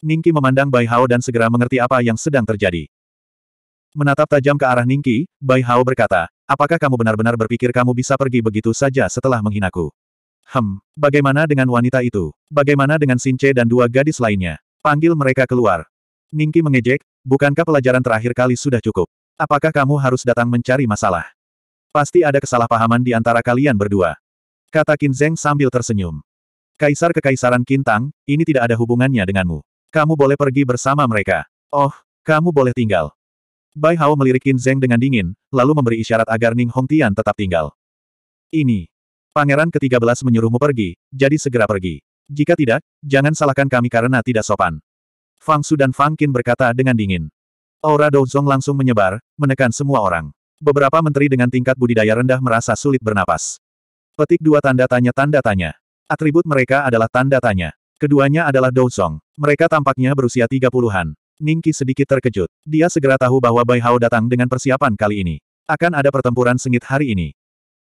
Ningki memandang Bai Hao dan segera mengerti apa yang sedang terjadi. Menatap tajam ke arah Ningki, Bai Hao berkata, apakah kamu benar-benar berpikir kamu bisa pergi begitu saja setelah menghinaku? Hem, bagaimana dengan wanita itu? Bagaimana dengan Sinche dan dua gadis lainnya? Panggil mereka keluar. Ningki mengejek, bukankah pelajaran terakhir kali sudah cukup? Apakah kamu harus datang mencari masalah? Pasti ada kesalahpahaman di antara kalian berdua. Kata Qin Zheng sambil tersenyum. Kaisar Kekaisaran Kintang, ini tidak ada hubungannya denganmu. Kamu boleh pergi bersama mereka. Oh, kamu boleh tinggal. Bai Hao melirik Qin Zeng dengan dingin, lalu memberi isyarat agar Ning Hong Tian tetap tinggal. Ini. Pangeran ke-13 menyuruhmu pergi, jadi segera pergi. Jika tidak, jangan salahkan kami karena tidak sopan. Fang Su dan Fang Qin berkata dengan dingin. Aura Douzong langsung menyebar, menekan semua orang. Beberapa menteri dengan tingkat budidaya rendah merasa sulit bernapas. Petik dua tanda tanya tanda tanya. Atribut mereka adalah tanda tanya. Keduanya adalah Douzong. Mereka tampaknya berusia tiga puluhan. Ningki sedikit terkejut. Dia segera tahu bahwa Bai Hao datang dengan persiapan kali ini. Akan ada pertempuran sengit hari ini.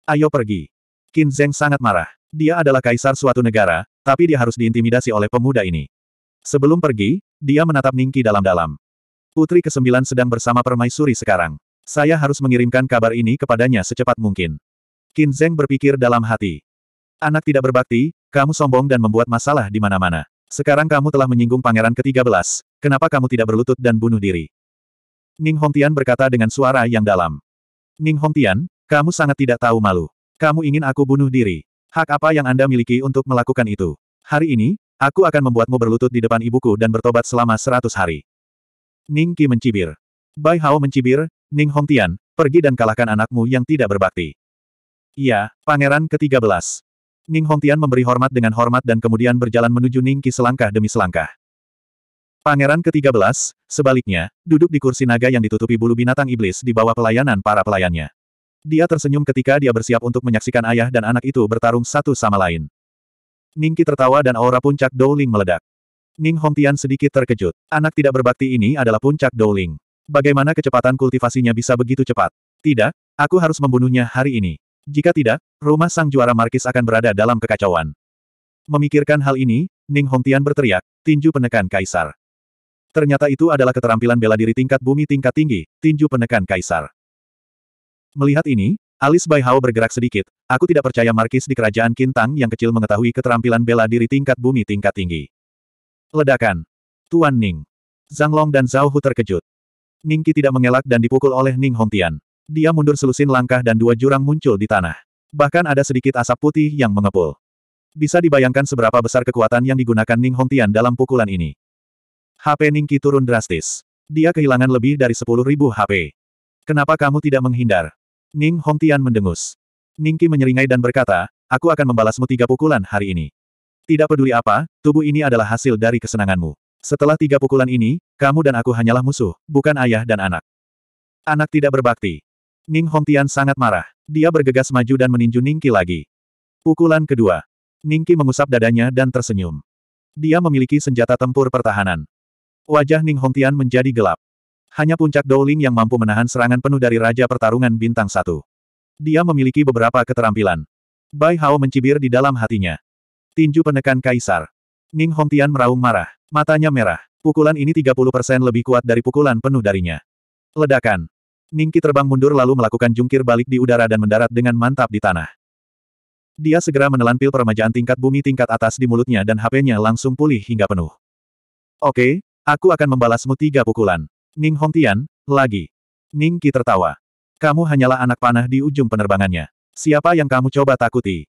Ayo pergi. Qin Zheng sangat marah. Dia adalah kaisar suatu negara, tapi dia harus diintimidasi oleh pemuda ini. Sebelum pergi, dia menatap Ningki dalam-dalam. Putri kesembilan sedang bersama permaisuri sekarang. Saya harus mengirimkan kabar ini kepadanya secepat mungkin. Qin Zheng berpikir dalam hati. Anak tidak berbakti, kamu sombong dan membuat masalah di mana-mana. Sekarang kamu telah menyinggung pangeran ke-13, kenapa kamu tidak berlutut dan bunuh diri? Ning Hongtian berkata dengan suara yang dalam. Ning Hongtian, kamu sangat tidak tahu malu. Kamu ingin aku bunuh diri. Hak apa yang Anda miliki untuk melakukan itu? Hari ini, aku akan membuatmu berlutut di depan ibuku dan bertobat selama seratus hari. Ning Qi mencibir. Bai Hao mencibir, Ning Hongtian, pergi dan kalahkan anakmu yang tidak berbakti. Iya, pangeran ke-13. Ning Hongtian memberi hormat dengan hormat dan kemudian berjalan menuju Ning Qi selangkah demi selangkah. Pangeran ke-13, sebaliknya, duduk di kursi naga yang ditutupi bulu binatang iblis di bawah pelayanan para pelayannya. Dia tersenyum ketika dia bersiap untuk menyaksikan ayah dan anak itu bertarung satu sama lain. Ning Qi tertawa dan aura puncak Douling meledak. Ning Hongtian sedikit terkejut. Anak tidak berbakti ini adalah puncak Douling. Bagaimana kecepatan kultivasinya bisa begitu cepat? Tidak, aku harus membunuhnya hari ini. Jika tidak, rumah sang juara Markis akan berada dalam kekacauan. Memikirkan hal ini, Ning Hongtian berteriak, tinju penekan kaisar. Ternyata itu adalah keterampilan bela diri tingkat bumi tingkat tinggi, tinju penekan kaisar. Melihat ini, alis Bai Hao bergerak sedikit, aku tidak percaya Markis di kerajaan Kintang yang kecil mengetahui keterampilan bela diri tingkat bumi tingkat tinggi. Ledakan. Tuan Ning. Zhang Long dan Zhao Hu terkejut. Ning Qi tidak mengelak dan dipukul oleh Ning Hongtian. Dia mundur selusin langkah dan dua jurang muncul di tanah. Bahkan ada sedikit asap putih yang mengepul. Bisa dibayangkan seberapa besar kekuatan yang digunakan Ning Hongtian dalam pukulan ini. HP Ning Qi turun drastis. Dia kehilangan lebih dari 10.000 HP. Kenapa kamu tidak menghindar? Ning Hongtian mendengus. Ning Qi menyeringai dan berkata, aku akan membalasmu tiga pukulan hari ini. Tidak peduli apa, tubuh ini adalah hasil dari kesenanganmu. Setelah tiga pukulan ini, kamu dan aku hanyalah musuh, bukan ayah dan anak. Anak tidak berbakti. Ning Hongtian sangat marah. Dia bergegas maju dan meninju Ning Qi lagi. Pukulan kedua. Ning Qi mengusap dadanya dan tersenyum. Dia memiliki senjata tempur pertahanan. Wajah Ning Hongtian menjadi gelap. Hanya puncak Dowling yang mampu menahan serangan penuh dari Raja Pertarungan Bintang Satu. Dia memiliki beberapa keterampilan. Bai Hao mencibir di dalam hatinya. Tinju penekan kaisar. Ning Hongtian meraung marah. Matanya merah. Pukulan ini 30% lebih kuat dari pukulan penuh darinya. Ledakan. Ningki terbang mundur lalu melakukan jungkir balik di udara dan mendarat dengan mantap di tanah. Dia segera menelan pil peremajaan tingkat bumi tingkat atas di mulutnya dan HP-nya langsung pulih hingga penuh. Oke, aku akan membalasmu tiga pukulan. Ning Hong Tian, lagi. Ning Ningki tertawa. Kamu hanyalah anak panah di ujung penerbangannya. Siapa yang kamu coba takuti?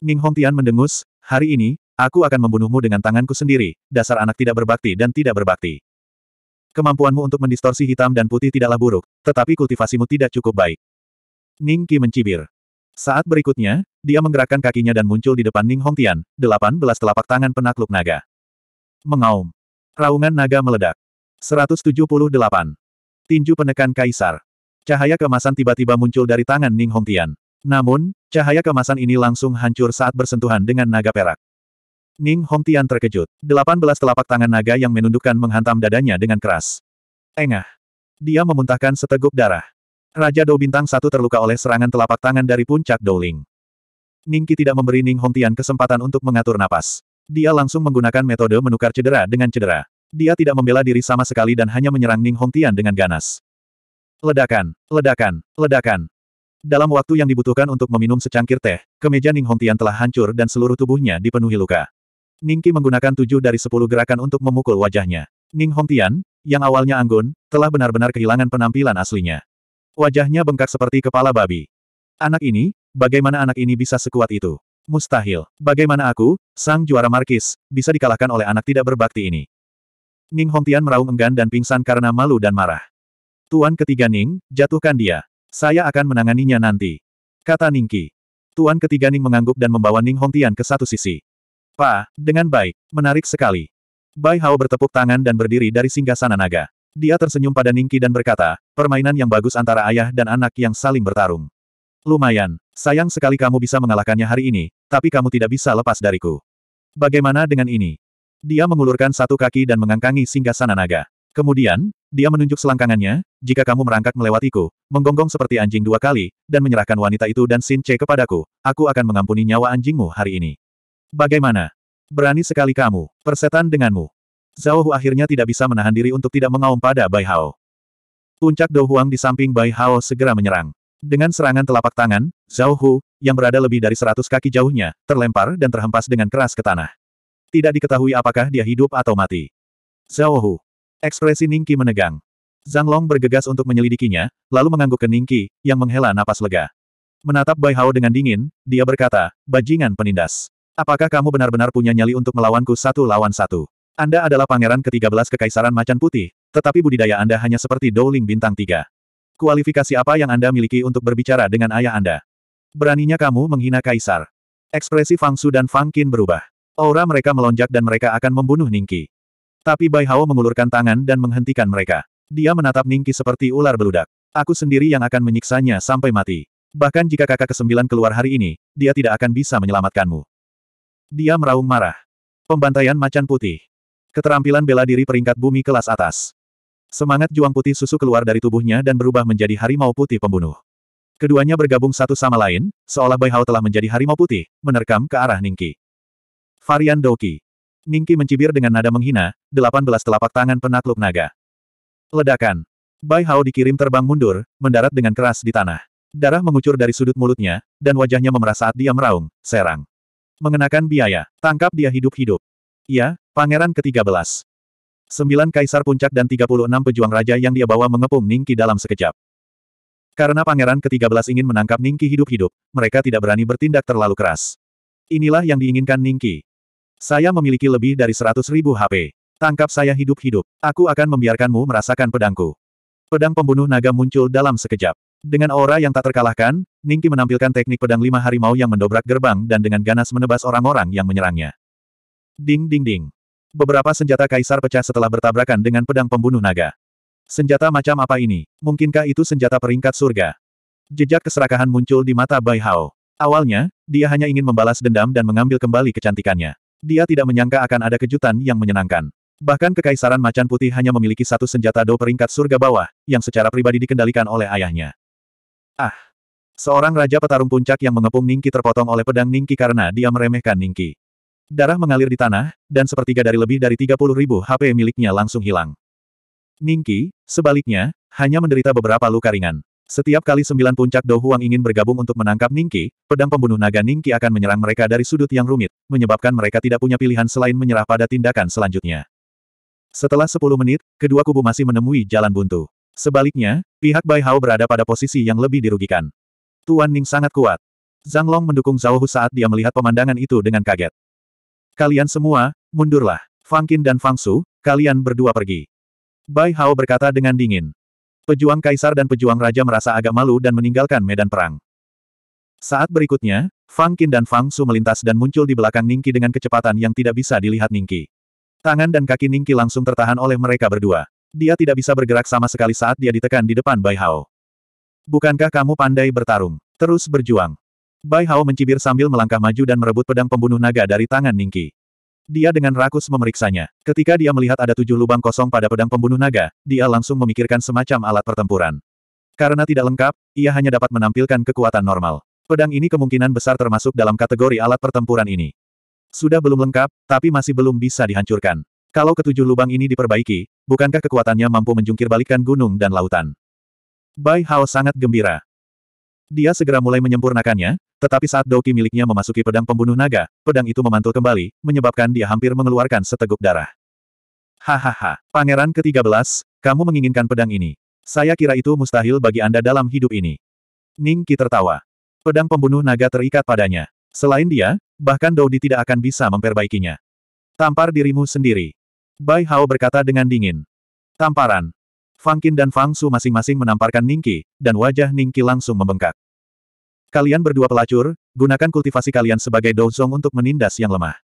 Ning Hong Tian mendengus, hari ini, aku akan membunuhmu dengan tanganku sendiri, dasar anak tidak berbakti dan tidak berbakti. Kemampuanmu untuk mendistorsi hitam dan putih tidaklah buruk, tetapi kultivasimu tidak cukup baik. Ning Qi mencibir. Saat berikutnya, dia menggerakkan kakinya dan muncul di depan Ning Hong Hongtian, belas telapak tangan penakluk naga. Mengaum. Raungan naga meledak. 178. Tinju penekan kaisar. Cahaya kemasan tiba-tiba muncul dari tangan Ning Hong Tian. Namun, cahaya kemasan ini langsung hancur saat bersentuhan dengan naga perak. Ning Hong Tian terkejut. Delapan belas telapak tangan naga yang menundukkan menghantam dadanya dengan keras. Engah. Dia memuntahkan seteguk darah. Raja Dou Bintang satu terluka oleh serangan telapak tangan dari puncak Douling. Qi tidak memberi Ning Hong Tian kesempatan untuk mengatur napas. Dia langsung menggunakan metode menukar cedera dengan cedera. Dia tidak membela diri sama sekali dan hanya menyerang Ning Hong Tian dengan ganas. Ledakan, ledakan, ledakan. Dalam waktu yang dibutuhkan untuk meminum secangkir teh, kemeja Ning Hong Tian telah hancur dan seluruh tubuhnya dipenuhi luka. Ningki menggunakan tujuh dari sepuluh gerakan untuk memukul wajahnya. Ning Hongtian, yang awalnya anggun, telah benar-benar kehilangan penampilan aslinya. Wajahnya bengkak seperti kepala babi. Anak ini, bagaimana anak ini bisa sekuat itu? Mustahil. Bagaimana aku, sang juara markis, bisa dikalahkan oleh anak tidak berbakti ini? Ning Hongtian meraung enggan dan pingsan karena malu dan marah. Tuan ketiga Ning, jatuhkan dia. Saya akan menanganinya nanti. Kata Ningki. Tuan ketiga Ning mengangguk dan membawa Ning Hongtian ke satu sisi. Pa, dengan baik. Menarik sekali. Bai Hao bertepuk tangan dan berdiri dari singgasana naga. Dia tersenyum pada Ningki dan berkata, permainan yang bagus antara ayah dan anak yang saling bertarung. Lumayan, sayang sekali kamu bisa mengalahkannya hari ini, tapi kamu tidak bisa lepas dariku. Bagaimana dengan ini? Dia mengulurkan satu kaki dan mengangkangi singgasana naga. Kemudian, dia menunjuk selangkangannya, jika kamu merangkak melewatiku, menggonggong seperti anjing dua kali, dan menyerahkan wanita itu dan Sin Che kepadaku, aku akan mengampuni nyawa anjingmu hari ini. Bagaimana? Berani sekali kamu, persetan denganmu. Zhao Hu akhirnya tidak bisa menahan diri untuk tidak mengaum pada Bai Hao. Puncak Dou Huang di samping Bai Hao segera menyerang. Dengan serangan telapak tangan, Zhao Hu, yang berada lebih dari seratus kaki jauhnya, terlempar dan terhempas dengan keras ke tanah. Tidak diketahui apakah dia hidup atau mati. Zhao Hu. Ekspresi Ningki menegang. Zhang Long bergegas untuk menyelidikinya, lalu mengangguk ke Ningki, yang menghela napas lega. Menatap Bai Hao dengan dingin, dia berkata, bajingan penindas. Apakah kamu benar-benar punya nyali untuk melawanku satu lawan satu? Anda adalah pangeran ke-13 Kekaisaran Macan Putih, tetapi budidaya Anda hanya seperti Dowling Bintang 3. Kualifikasi apa yang Anda miliki untuk berbicara dengan ayah Anda? Beraninya kamu menghina Kaisar. Ekspresi Fang Su dan Fang Qin berubah. Aura mereka melonjak dan mereka akan membunuh Ningki. Tapi Bai Hao mengulurkan tangan dan menghentikan mereka. Dia menatap Ningki seperti ular beludak. Aku sendiri yang akan menyiksanya sampai mati. Bahkan jika kakak kesembilan keluar hari ini, dia tidak akan bisa menyelamatkanmu. Dia meraung marah. Pembantaian macan putih. Keterampilan bela diri peringkat bumi kelas atas. Semangat juang putih susu keluar dari tubuhnya dan berubah menjadi harimau putih pembunuh. Keduanya bergabung satu sama lain, seolah Bai Hao telah menjadi harimau putih, menerkam ke arah Ningki. Varian Doki. Ningki mencibir dengan nada menghina, 18 telapak tangan penakluk naga. Ledakan. Bai Hao dikirim terbang mundur, mendarat dengan keras di tanah. Darah mengucur dari sudut mulutnya, dan wajahnya memerah saat dia meraung, serang. Mengenakan biaya. Tangkap dia hidup-hidup. Iya, Pangeran ke-13. Sembilan kaisar puncak dan 36 pejuang raja yang dia bawa mengepung Ningki dalam sekejap. Karena Pangeran ke-13 ingin menangkap Ningki hidup-hidup, mereka tidak berani bertindak terlalu keras. Inilah yang diinginkan Ningki. Saya memiliki lebih dari seratus ribu HP. Tangkap saya hidup-hidup. Aku akan membiarkanmu merasakan pedangku. Pedang pembunuh naga muncul dalam sekejap. Dengan aura yang tak terkalahkan, Ningki menampilkan teknik pedang lima harimau yang mendobrak gerbang dan dengan ganas menebas orang-orang yang menyerangnya. Ding ding ding. Beberapa senjata kaisar pecah setelah bertabrakan dengan pedang pembunuh naga. Senjata macam apa ini? Mungkinkah itu senjata peringkat surga? Jejak keserakahan muncul di mata Bai Hao. Awalnya, dia hanya ingin membalas dendam dan mengambil kembali kecantikannya. Dia tidak menyangka akan ada kejutan yang menyenangkan. Bahkan kekaisaran macan putih hanya memiliki satu senjata do peringkat surga bawah, yang secara pribadi dikendalikan oleh ayahnya. Ah! Seorang Raja Petarung Puncak yang mengepung Ningki terpotong oleh pedang Ningki karena dia meremehkan Ningki. Darah mengalir di tanah, dan sepertiga dari lebih dari 30 ribu HP miliknya langsung hilang. Ningki, sebaliknya, hanya menderita beberapa luka ringan. Setiap kali sembilan puncak Dohuang ingin bergabung untuk menangkap Ningki, pedang pembunuh naga Ningki akan menyerang mereka dari sudut yang rumit, menyebabkan mereka tidak punya pilihan selain menyerah pada tindakan selanjutnya. Setelah sepuluh menit, kedua kubu masih menemui jalan buntu. Sebaliknya, pihak Bai Hao berada pada posisi yang lebih dirugikan. Tuan Ning sangat kuat. Zhang Long mendukung Zhao Hu saat dia melihat pemandangan itu dengan kaget. Kalian semua, mundurlah. Fang Qin dan Fang Su, kalian berdua pergi. Bai Hao berkata dengan dingin. Pejuang kaisar dan pejuang raja merasa agak malu dan meninggalkan medan perang. Saat berikutnya, Fang Qin dan Fang Su melintas dan muncul di belakang Ningki dengan kecepatan yang tidak bisa dilihat Ningki. Tangan dan kaki Ningki langsung tertahan oleh mereka berdua. Dia tidak bisa bergerak sama sekali saat dia ditekan di depan Bai Hao. Bukankah kamu pandai bertarung? Terus berjuang. Bai Hao mencibir sambil melangkah maju dan merebut pedang pembunuh naga dari tangan Ningki. Dia dengan rakus memeriksanya. Ketika dia melihat ada tujuh lubang kosong pada pedang pembunuh naga, dia langsung memikirkan semacam alat pertempuran. Karena tidak lengkap, ia hanya dapat menampilkan kekuatan normal. Pedang ini kemungkinan besar termasuk dalam kategori alat pertempuran ini. Sudah belum lengkap, tapi masih belum bisa dihancurkan. Kalau ketujuh lubang ini diperbaiki, bukankah kekuatannya mampu menjungkir balikan gunung dan lautan? Bai Hao sangat gembira. Dia segera mulai menyempurnakannya, tetapi saat doki miliknya memasuki pedang pembunuh naga, pedang itu memantul kembali, menyebabkan dia hampir mengeluarkan seteguk darah. Hahaha, pangeran ke-13, kamu menginginkan pedang ini. Saya kira itu mustahil bagi Anda dalam hidup ini. Ning Qi tertawa. Pedang pembunuh naga terikat padanya. Selain dia, bahkan Doudi tidak akan bisa memperbaikinya. Tampar dirimu sendiri. Bai Hao berkata dengan dingin. Tamparan. Fang Qin dan Fang Su masing-masing menamparkan Qi, dan wajah Qi langsung membengkak. Kalian berdua pelacur, gunakan kultivasi kalian sebagai dozong untuk menindas yang lemah.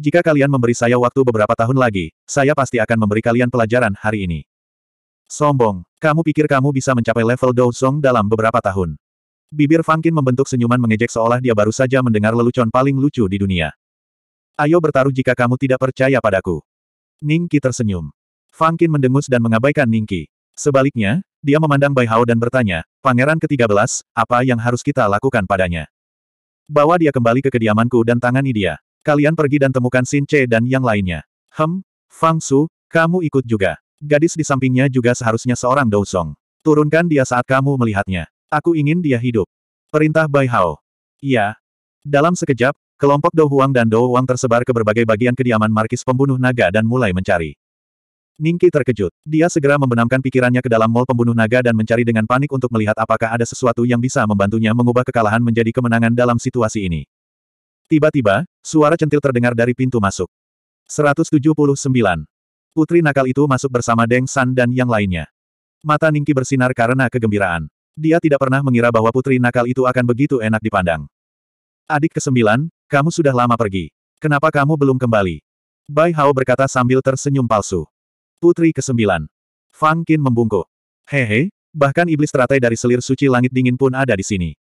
Jika kalian memberi saya waktu beberapa tahun lagi, saya pasti akan memberi kalian pelajaran hari ini. Sombong, kamu pikir kamu bisa mencapai level dozong dalam beberapa tahun. Bibir Fang Qin membentuk senyuman mengejek seolah dia baru saja mendengar lelucon paling lucu di dunia. Ayo bertaruh jika kamu tidak percaya padaku. Ningki tersenyum. Fang Qin mendengus dan mengabaikan Ningki. Sebaliknya, dia memandang Bai Hao dan bertanya, Pangeran ke-13, apa yang harus kita lakukan padanya? Bawa dia kembali ke kediamanku dan tangani dia. Kalian pergi dan temukan Xin Che dan yang lainnya. Hem, Fang Su, kamu ikut juga. Gadis di sampingnya juga seharusnya seorang Song. Turunkan dia saat kamu melihatnya. Aku ingin dia hidup. Perintah Bai Hao. Iya. Dalam sekejap, Kelompok Dou Huang dan Dou Wang tersebar ke berbagai bagian kediaman markis pembunuh naga dan mulai mencari. Ningki terkejut. Dia segera membenamkan pikirannya ke dalam mall pembunuh naga dan mencari dengan panik untuk melihat apakah ada sesuatu yang bisa membantunya mengubah kekalahan menjadi kemenangan dalam situasi ini. Tiba-tiba, suara centil terdengar dari pintu masuk. 179. Putri nakal itu masuk bersama Deng San dan yang lainnya. Mata Ningki bersinar karena kegembiraan. Dia tidak pernah mengira bahwa putri nakal itu akan begitu enak dipandang. Adik kesembilan, kamu sudah lama pergi. Kenapa kamu belum kembali? Bai Hao berkata sambil tersenyum palsu. Putri ke-9. Fang Qin membungkuk. Hehe, bahkan iblis teratai dari selir suci langit dingin pun ada di sini.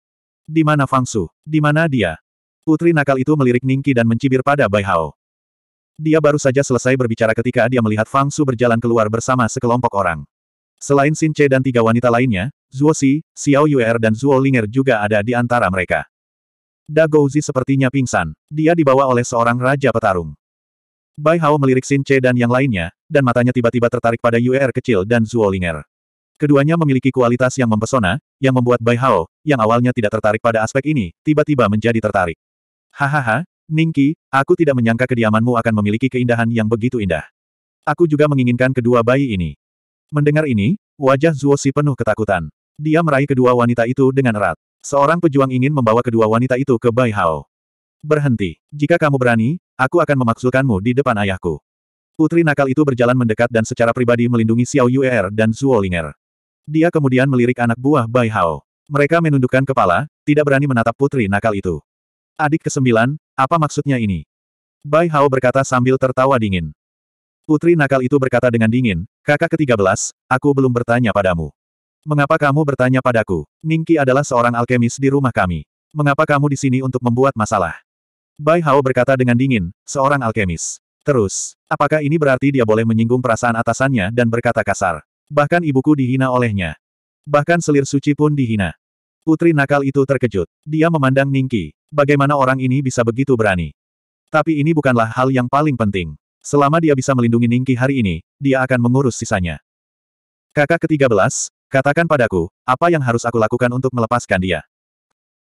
Di mana Fang Su? Di mana dia? Putri nakal itu melirik Ningki dan mencibir pada Bai Hao. Dia baru saja selesai berbicara ketika dia melihat Fang Su berjalan keluar bersama sekelompok orang. Selain Xin Che dan tiga wanita lainnya, Zhuo Si, Xiao Yuer dan Zhuo Linger juga ada di antara mereka. Dagouzi sepertinya pingsan. Dia dibawa oleh seorang raja petarung. Bai Hao melirik Xin Che dan yang lainnya, dan matanya tiba-tiba tertarik pada Yu'er kecil dan Zuolinger. Keduanya memiliki kualitas yang mempesona, yang membuat Bai Hao, yang awalnya tidak tertarik pada aspek ini, tiba-tiba menjadi tertarik. Hahaha, Ningki, aku tidak menyangka kediamanmu akan memiliki keindahan yang begitu indah. Aku juga menginginkan kedua bayi ini. Mendengar ini, wajah Zuo Si penuh ketakutan. Dia meraih kedua wanita itu dengan erat. Seorang pejuang ingin membawa kedua wanita itu ke Bai Hao. Berhenti. Jika kamu berani, aku akan memaksulkanmu di depan ayahku. Putri nakal itu berjalan mendekat dan secara pribadi melindungi Xiao Yuer dan Zhuo Linger. Dia kemudian melirik anak buah Bai Hao. Mereka menundukkan kepala, tidak berani menatap putri nakal itu. Adik kesembilan, apa maksudnya ini? Bai Hao berkata sambil tertawa dingin. Putri nakal itu berkata dengan dingin, kakak ke-13, aku belum bertanya padamu. Mengapa kamu bertanya padaku? Ningki adalah seorang alkemis di rumah kami. Mengapa kamu di sini untuk membuat masalah? Bai Hao berkata dengan dingin, seorang alkemis. Terus, apakah ini berarti dia boleh menyinggung perasaan atasannya dan berkata kasar? Bahkan ibuku dihina olehnya. Bahkan selir suci pun dihina. Putri nakal itu terkejut. Dia memandang Ningki. Bagaimana orang ini bisa begitu berani? Tapi ini bukanlah hal yang paling penting. Selama dia bisa melindungi Ningki hari ini, dia akan mengurus sisanya. Kakak ke-13, Katakan padaku, apa yang harus aku lakukan untuk melepaskan dia?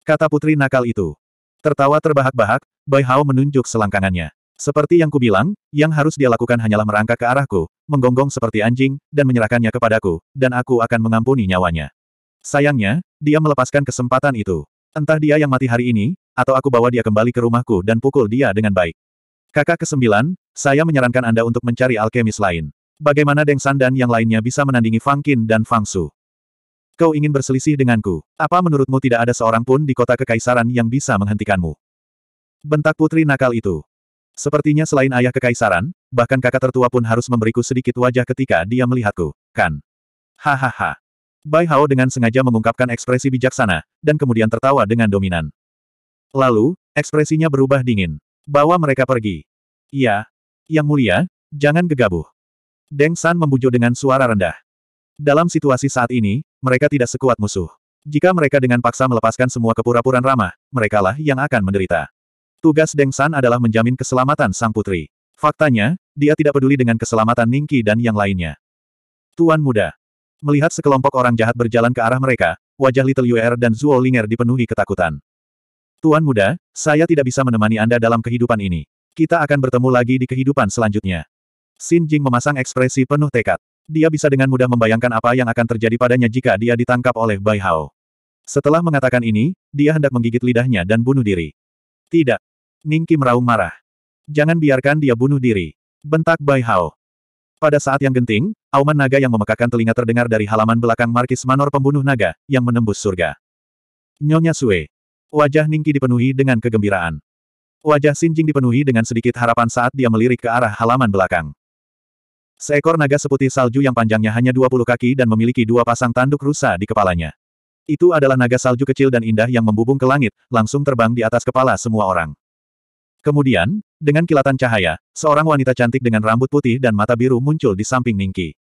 Kata putri nakal itu. Tertawa terbahak-bahak, Bai Hao menunjuk selangkangannya. Seperti yang kubilang, yang harus dia lakukan hanyalah merangkak ke arahku, menggonggong seperti anjing, dan menyerahkannya kepadaku, dan aku akan mengampuni nyawanya. Sayangnya, dia melepaskan kesempatan itu. Entah dia yang mati hari ini, atau aku bawa dia kembali ke rumahku dan pukul dia dengan baik. Kakak kesembilan, saya menyarankan Anda untuk mencari alkemis lain. Bagaimana Deng San dan yang lainnya bisa menandingi Fang Qin dan Fang Su? Kau ingin berselisih denganku. Apa menurutmu tidak ada seorang pun di kota kekaisaran yang bisa menghentikanmu? Bentak putri nakal itu. Sepertinya selain ayah kekaisaran, bahkan kakak tertua pun harus memberiku sedikit wajah ketika dia melihatku, kan? Hahaha. Bai Hao dengan sengaja mengungkapkan ekspresi bijaksana, dan kemudian tertawa dengan dominan. Lalu, ekspresinya berubah dingin. Bawa mereka pergi. Iya. Yang mulia, jangan gegabah. Deng San membujuk dengan suara rendah. Dalam situasi saat ini, mereka tidak sekuat musuh. Jika mereka dengan paksa melepaskan semua kepura-puraan ramah, merekalah yang akan menderita. Tugas Deng San adalah menjamin keselamatan sang putri. Faktanya, dia tidak peduli dengan keselamatan Ningki dan yang lainnya. Tuan muda. Melihat sekelompok orang jahat berjalan ke arah mereka, wajah Little Yuer dan Zuo Linger dipenuhi ketakutan. Tuan muda, saya tidak bisa menemani Anda dalam kehidupan ini. Kita akan bertemu lagi di kehidupan selanjutnya. Xin Jing memasang ekspresi penuh tekad. Dia bisa dengan mudah membayangkan apa yang akan terjadi padanya jika dia ditangkap oleh Bai Hao. Setelah mengatakan ini, dia hendak menggigit lidahnya dan bunuh diri. Tidak. Ning Kim Raung marah. Jangan biarkan dia bunuh diri. Bentak Bai Hao. Pada saat yang genting, auman naga yang memekakan telinga terdengar dari halaman belakang Markis Manor pembunuh naga, yang menembus surga. Nyonya Sue. Wajah Ningki dipenuhi dengan kegembiraan. Wajah Sinjing dipenuhi dengan sedikit harapan saat dia melirik ke arah halaman belakang. Seekor naga seputih salju yang panjangnya hanya 20 kaki dan memiliki dua pasang tanduk rusa di kepalanya. Itu adalah naga salju kecil dan indah yang membubung ke langit, langsung terbang di atas kepala semua orang. Kemudian, dengan kilatan cahaya, seorang wanita cantik dengan rambut putih dan mata biru muncul di samping Ningki.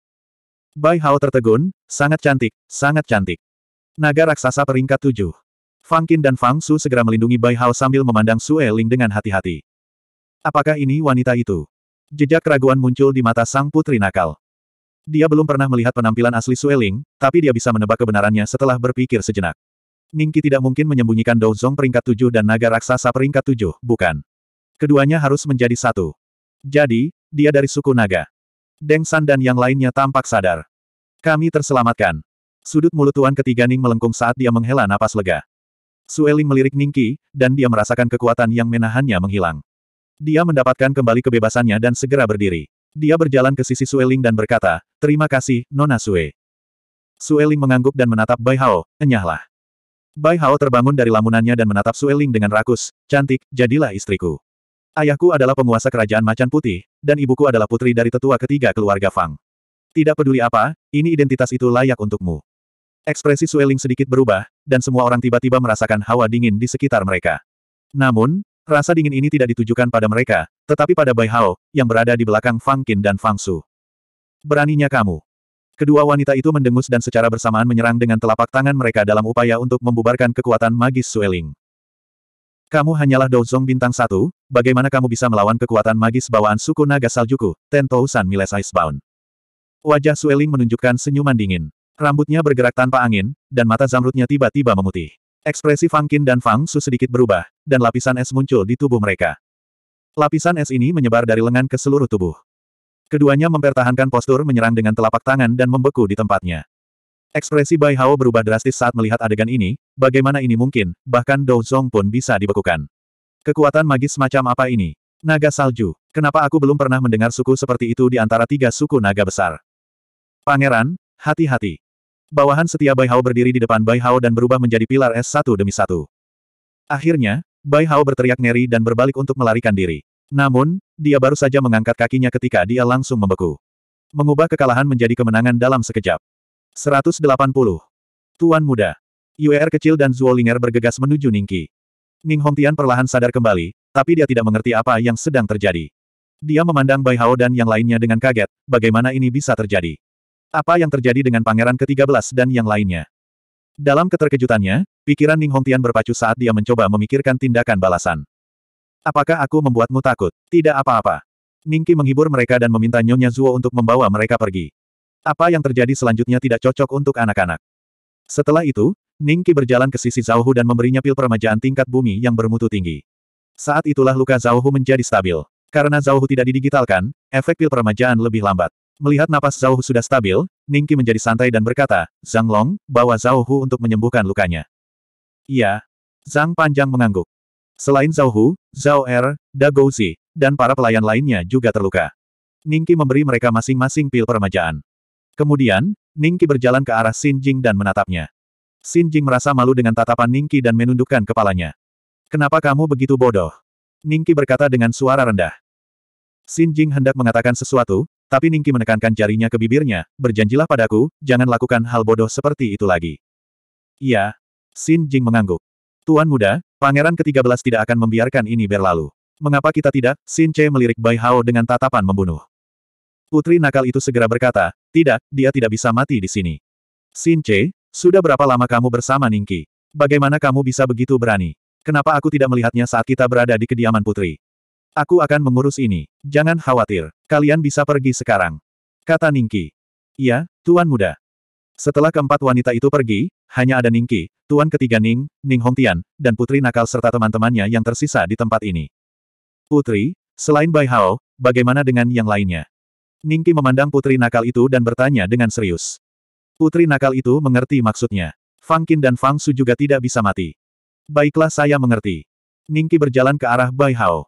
Bai Hao tertegun, sangat cantik, sangat cantik. Naga raksasa peringkat tujuh. Fang Qin dan Fang Su segera melindungi Bai Hao sambil memandang Sue Ling dengan hati-hati. Apakah ini wanita itu? Jejak keraguan muncul di mata sang putri nakal. Dia belum pernah melihat penampilan asli Sueling, tapi dia bisa menebak kebenarannya setelah berpikir sejenak. Ningki tidak mungkin menyembunyikan Douzong peringkat tujuh dan naga raksasa peringkat tujuh, bukan. Keduanya harus menjadi satu. Jadi, dia dari suku naga. Deng San dan yang lainnya tampak sadar. Kami terselamatkan. Sudut mulut Tuan ketiga Ning melengkung saat dia menghela napas lega. Sueling melirik Ningki, dan dia merasakan kekuatan yang menahannya menghilang. Dia mendapatkan kembali kebebasannya dan segera berdiri. Dia berjalan ke sisi Sueling dan berkata, Terima kasih, Nona Sue. Sueling mengangguk dan menatap Bai Hao, enyahlah. Bai Hao terbangun dari lamunannya dan menatap Sueling dengan rakus, cantik, jadilah istriku. Ayahku adalah penguasa kerajaan macan putih, dan ibuku adalah putri dari tetua ketiga keluarga Fang. Tidak peduli apa, ini identitas itu layak untukmu. Ekspresi Sueling sedikit berubah, dan semua orang tiba-tiba merasakan hawa dingin di sekitar mereka. Namun, Rasa dingin ini tidak ditujukan pada mereka, tetapi pada Bai Hao, yang berada di belakang Fang Qin dan Fang Su. Beraninya kamu. Kedua wanita itu mendengus dan secara bersamaan menyerang dengan telapak tangan mereka dalam upaya untuk membubarkan kekuatan magis Sueling. Kamu hanyalah Douzong bintang satu, bagaimana kamu bisa melawan kekuatan magis bawaan suku naga saljuku, Tentousan Miles Icebound. Wajah Sueling menunjukkan senyuman dingin. Rambutnya bergerak tanpa angin, dan mata zamrudnya tiba-tiba memutih. Ekspresi Fang Qin dan Fang Su sedikit berubah, dan lapisan es muncul di tubuh mereka. Lapisan es ini menyebar dari lengan ke seluruh tubuh. Keduanya mempertahankan postur menyerang dengan telapak tangan dan membeku di tempatnya. Ekspresi Bai Hao berubah drastis saat melihat adegan ini, bagaimana ini mungkin, bahkan Dou Zong pun bisa dibekukan. Kekuatan magis macam apa ini? Naga salju. Kenapa aku belum pernah mendengar suku seperti itu di antara tiga suku naga besar? Pangeran, hati-hati. Bawahan setia Bai Hao berdiri di depan Bai Hao dan berubah menjadi pilar es satu demi satu. Akhirnya, Bai Hao berteriak ngeri dan berbalik untuk melarikan diri. Namun, dia baru saja mengangkat kakinya ketika dia langsung membeku. Mengubah kekalahan menjadi kemenangan dalam sekejap. 180. Tuan Muda. Yuer kecil dan Zuolinger bergegas menuju Ningki. Ning Hongtian perlahan sadar kembali, tapi dia tidak mengerti apa yang sedang terjadi. Dia memandang Bai Hao dan yang lainnya dengan kaget, bagaimana ini bisa terjadi. Apa yang terjadi dengan pangeran ke-13 dan yang lainnya? Dalam keterkejutannya, pikiran Ning Hongtian berpacu saat dia mencoba memikirkan tindakan balasan. Apakah aku membuatmu takut? Tidak apa-apa. Ningki menghibur mereka dan meminta Nyonya Zuo untuk membawa mereka pergi. Apa yang terjadi selanjutnya tidak cocok untuk anak-anak. Setelah itu, Ningki berjalan ke sisi Zhao dan memberinya pil permajaan tingkat bumi yang bermutu tinggi. Saat itulah luka Zhao menjadi stabil. Karena Zhao tidak didigitalkan, efek pil permajaan lebih lambat. Melihat napas Zhao Hu sudah stabil, Ningki menjadi santai dan berkata, Zhang Long, bawa Zhao Hu untuk menyembuhkan lukanya. Iya. Zhang Panjang mengangguk. Selain Zhao Hu, Zhao Er, Da Gouzi, dan para pelayan lainnya juga terluka. Ningki memberi mereka masing-masing pil peremajaan. Kemudian, Ningki berjalan ke arah Xin Jing dan menatapnya. Xin Jing merasa malu dengan tatapan Ningki dan menundukkan kepalanya. Kenapa kamu begitu bodoh? Ningki berkata dengan suara rendah. Xin Jing hendak mengatakan sesuatu, tapi Ningki menekankan jarinya ke bibirnya, berjanjilah padaku, jangan lakukan hal bodoh seperti itu lagi. Iya. Xin Jing mengangguk. Tuan muda, pangeran ke-13 tidak akan membiarkan ini berlalu. Mengapa kita tidak? Xin Che melirik Bai Hao dengan tatapan membunuh. Putri nakal itu segera berkata, tidak, dia tidak bisa mati di sini. Xin Che, sudah berapa lama kamu bersama Ningki? Bagaimana kamu bisa begitu berani? Kenapa aku tidak melihatnya saat kita berada di kediaman putri? Aku akan mengurus ini. Jangan khawatir. Kalian bisa pergi sekarang. Kata Ningki. Iya, Tuan Muda. Setelah keempat wanita itu pergi, hanya ada Ningki, Tuan ketiga Ning, Ning Hongtian, dan Putri Nakal serta teman-temannya yang tersisa di tempat ini. Putri, selain Bai Hao, bagaimana dengan yang lainnya? Ningki memandang Putri Nakal itu dan bertanya dengan serius. Putri Nakal itu mengerti maksudnya. Fang Qin dan Fang Su juga tidak bisa mati. Baiklah saya mengerti. Ningki berjalan ke arah Bai Hao.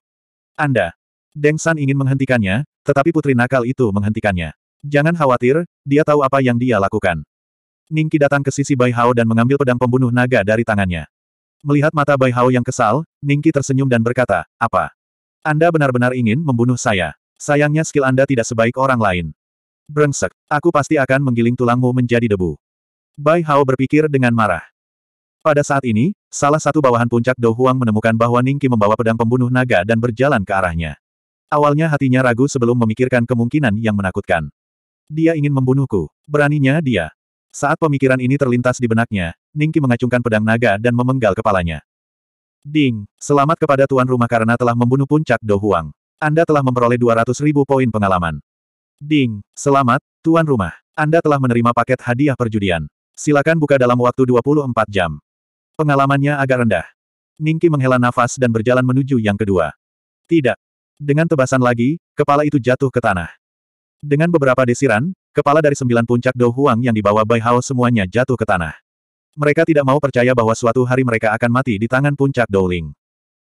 Anda. Deng San ingin menghentikannya, tetapi putri nakal itu menghentikannya. Jangan khawatir, dia tahu apa yang dia lakukan. Ningki datang ke sisi Bai Hao dan mengambil pedang pembunuh naga dari tangannya. Melihat mata Bai Hao yang kesal, Ningki tersenyum dan berkata, apa? Anda benar-benar ingin membunuh saya. Sayangnya skill Anda tidak sebaik orang lain. Brengsek, aku pasti akan menggiling tulangmu menjadi debu. Bai Hao berpikir dengan marah. Pada saat ini, salah satu bawahan puncak Dou Huang menemukan bahwa Ningki membawa pedang pembunuh naga dan berjalan ke arahnya. Awalnya hatinya ragu sebelum memikirkan kemungkinan yang menakutkan. Dia ingin membunuhku. Beraninya dia. Saat pemikiran ini terlintas di benaknya, Ningki mengacungkan pedang naga dan memenggal kepalanya. Ding, selamat kepada tuan rumah karena telah membunuh puncak Dou Huang. Anda telah memperoleh 200 ribu poin pengalaman. Ding, selamat, tuan rumah. Anda telah menerima paket hadiah perjudian. Silakan buka dalam waktu 24 jam. Pengalamannya agak rendah. Ningki menghela nafas dan berjalan menuju yang kedua. Tidak. Dengan tebasan lagi, kepala itu jatuh ke tanah. Dengan beberapa desiran, kepala dari sembilan puncak Dou Huang yang dibawa Bai Hao semuanya jatuh ke tanah. Mereka tidak mau percaya bahwa suatu hari mereka akan mati di tangan puncak Douling.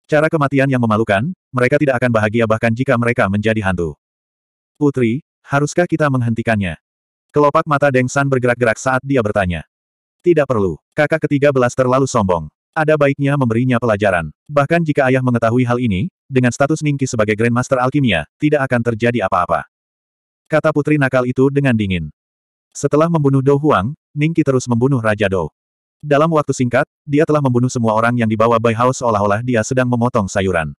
Cara kematian yang memalukan, mereka tidak akan bahagia bahkan jika mereka menjadi hantu. Putri, haruskah kita menghentikannya? Kelopak mata Deng San bergerak-gerak saat dia bertanya. Tidak perlu. Kakak ketiga belas terlalu sombong. Ada baiknya memberinya pelajaran. Bahkan jika ayah mengetahui hal ini, dengan status Ningki sebagai Grandmaster Alkimia, tidak akan terjadi apa-apa. Kata putri nakal itu dengan dingin. Setelah membunuh Dou Huang, Ningki terus membunuh Raja Dou. Dalam waktu singkat, dia telah membunuh semua orang yang dibawa Bai Hao seolah-olah dia sedang memotong sayuran.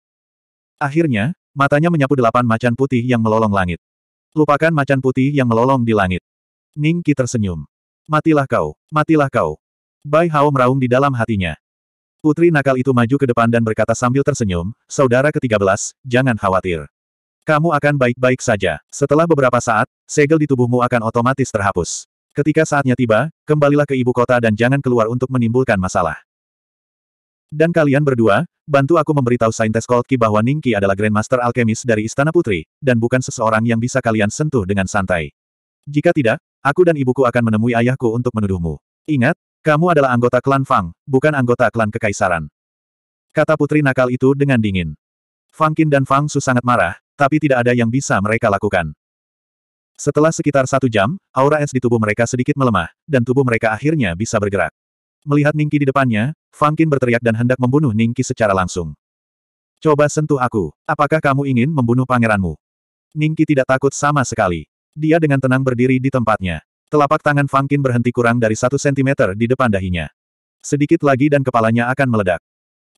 Akhirnya, matanya menyapu delapan macan putih yang melolong langit. Lupakan macan putih yang melolong di langit. Ningki tersenyum. Matilah kau, matilah kau. Bai Hao meraung di dalam hatinya. Putri nakal itu maju ke depan dan berkata sambil tersenyum, Saudara ke-13, jangan khawatir. Kamu akan baik-baik saja. Setelah beberapa saat, segel di tubuhmu akan otomatis terhapus. Ketika saatnya tiba, kembalilah ke ibu kota dan jangan keluar untuk menimbulkan masalah. Dan kalian berdua, bantu aku memberitahu Saintes Koltki bahwa Ningki adalah Grandmaster Alkemis dari Istana Putri, dan bukan seseorang yang bisa kalian sentuh dengan santai. Jika tidak, Aku dan ibuku akan menemui ayahku untuk menuduhmu. Ingat, kamu adalah anggota klan Fang, bukan anggota klan Kekaisaran. Kata putri nakal itu dengan dingin. Fang Qin dan Fang Su sangat marah, tapi tidak ada yang bisa mereka lakukan. Setelah sekitar satu jam, aura es di tubuh mereka sedikit melemah, dan tubuh mereka akhirnya bisa bergerak. Melihat Ningki di depannya, Fang Qin berteriak dan hendak membunuh Ningki secara langsung. Coba sentuh aku, apakah kamu ingin membunuh pangeranmu? Ningki tidak takut sama sekali. Dia dengan tenang berdiri di tempatnya. Telapak tangan Fang Qin berhenti kurang dari satu sentimeter di depan dahinya. Sedikit lagi dan kepalanya akan meledak.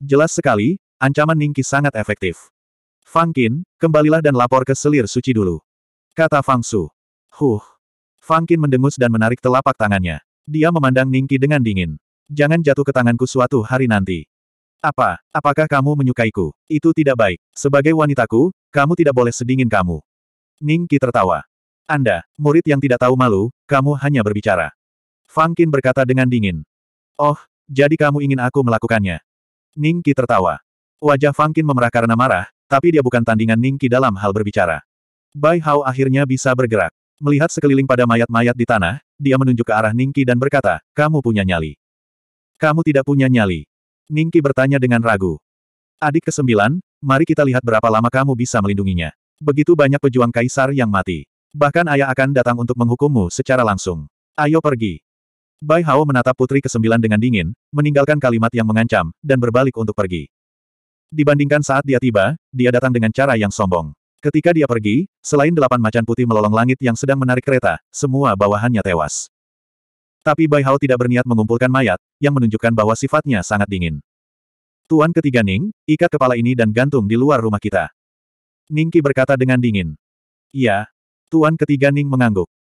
Jelas sekali, ancaman Ningki sangat efektif. Fang Qin, kembalilah dan lapor ke selir suci dulu. Kata Fang Su. Huh. Fang Qin mendengus dan menarik telapak tangannya. Dia memandang Ningki dengan dingin. Jangan jatuh ke tanganku suatu hari nanti. Apa, apakah kamu menyukaiku? Itu tidak baik. Sebagai wanitaku, kamu tidak boleh sedingin kamu. Ningki tertawa. Anda, murid yang tidak tahu malu, kamu hanya berbicara. Fang Qin berkata dengan dingin. Oh, jadi kamu ingin aku melakukannya. Ning Qi tertawa. Wajah Fang Qin memerah karena marah, tapi dia bukan tandingan Ning Qi dalam hal berbicara. Bai Hao akhirnya bisa bergerak. Melihat sekeliling pada mayat-mayat di tanah, dia menunjuk ke arah Ning Qi dan berkata, kamu punya nyali. Kamu tidak punya nyali. Ning Qi bertanya dengan ragu. Adik kesembilan, mari kita lihat berapa lama kamu bisa melindunginya. Begitu banyak pejuang kaisar yang mati. Bahkan ayah akan datang untuk menghukummu secara langsung. Ayo pergi. Bai Hao menatap putri kesembilan dengan dingin, meninggalkan kalimat yang mengancam, dan berbalik untuk pergi. Dibandingkan saat dia tiba, dia datang dengan cara yang sombong. Ketika dia pergi, selain delapan macan putih melolong langit yang sedang menarik kereta, semua bawahannya tewas. Tapi Bai Hao tidak berniat mengumpulkan mayat, yang menunjukkan bahwa sifatnya sangat dingin. Tuan ketiga Ning, ikat kepala ini dan gantung di luar rumah kita. Ningki berkata dengan dingin. Iya, Tuan ketiga Ning mengangguk.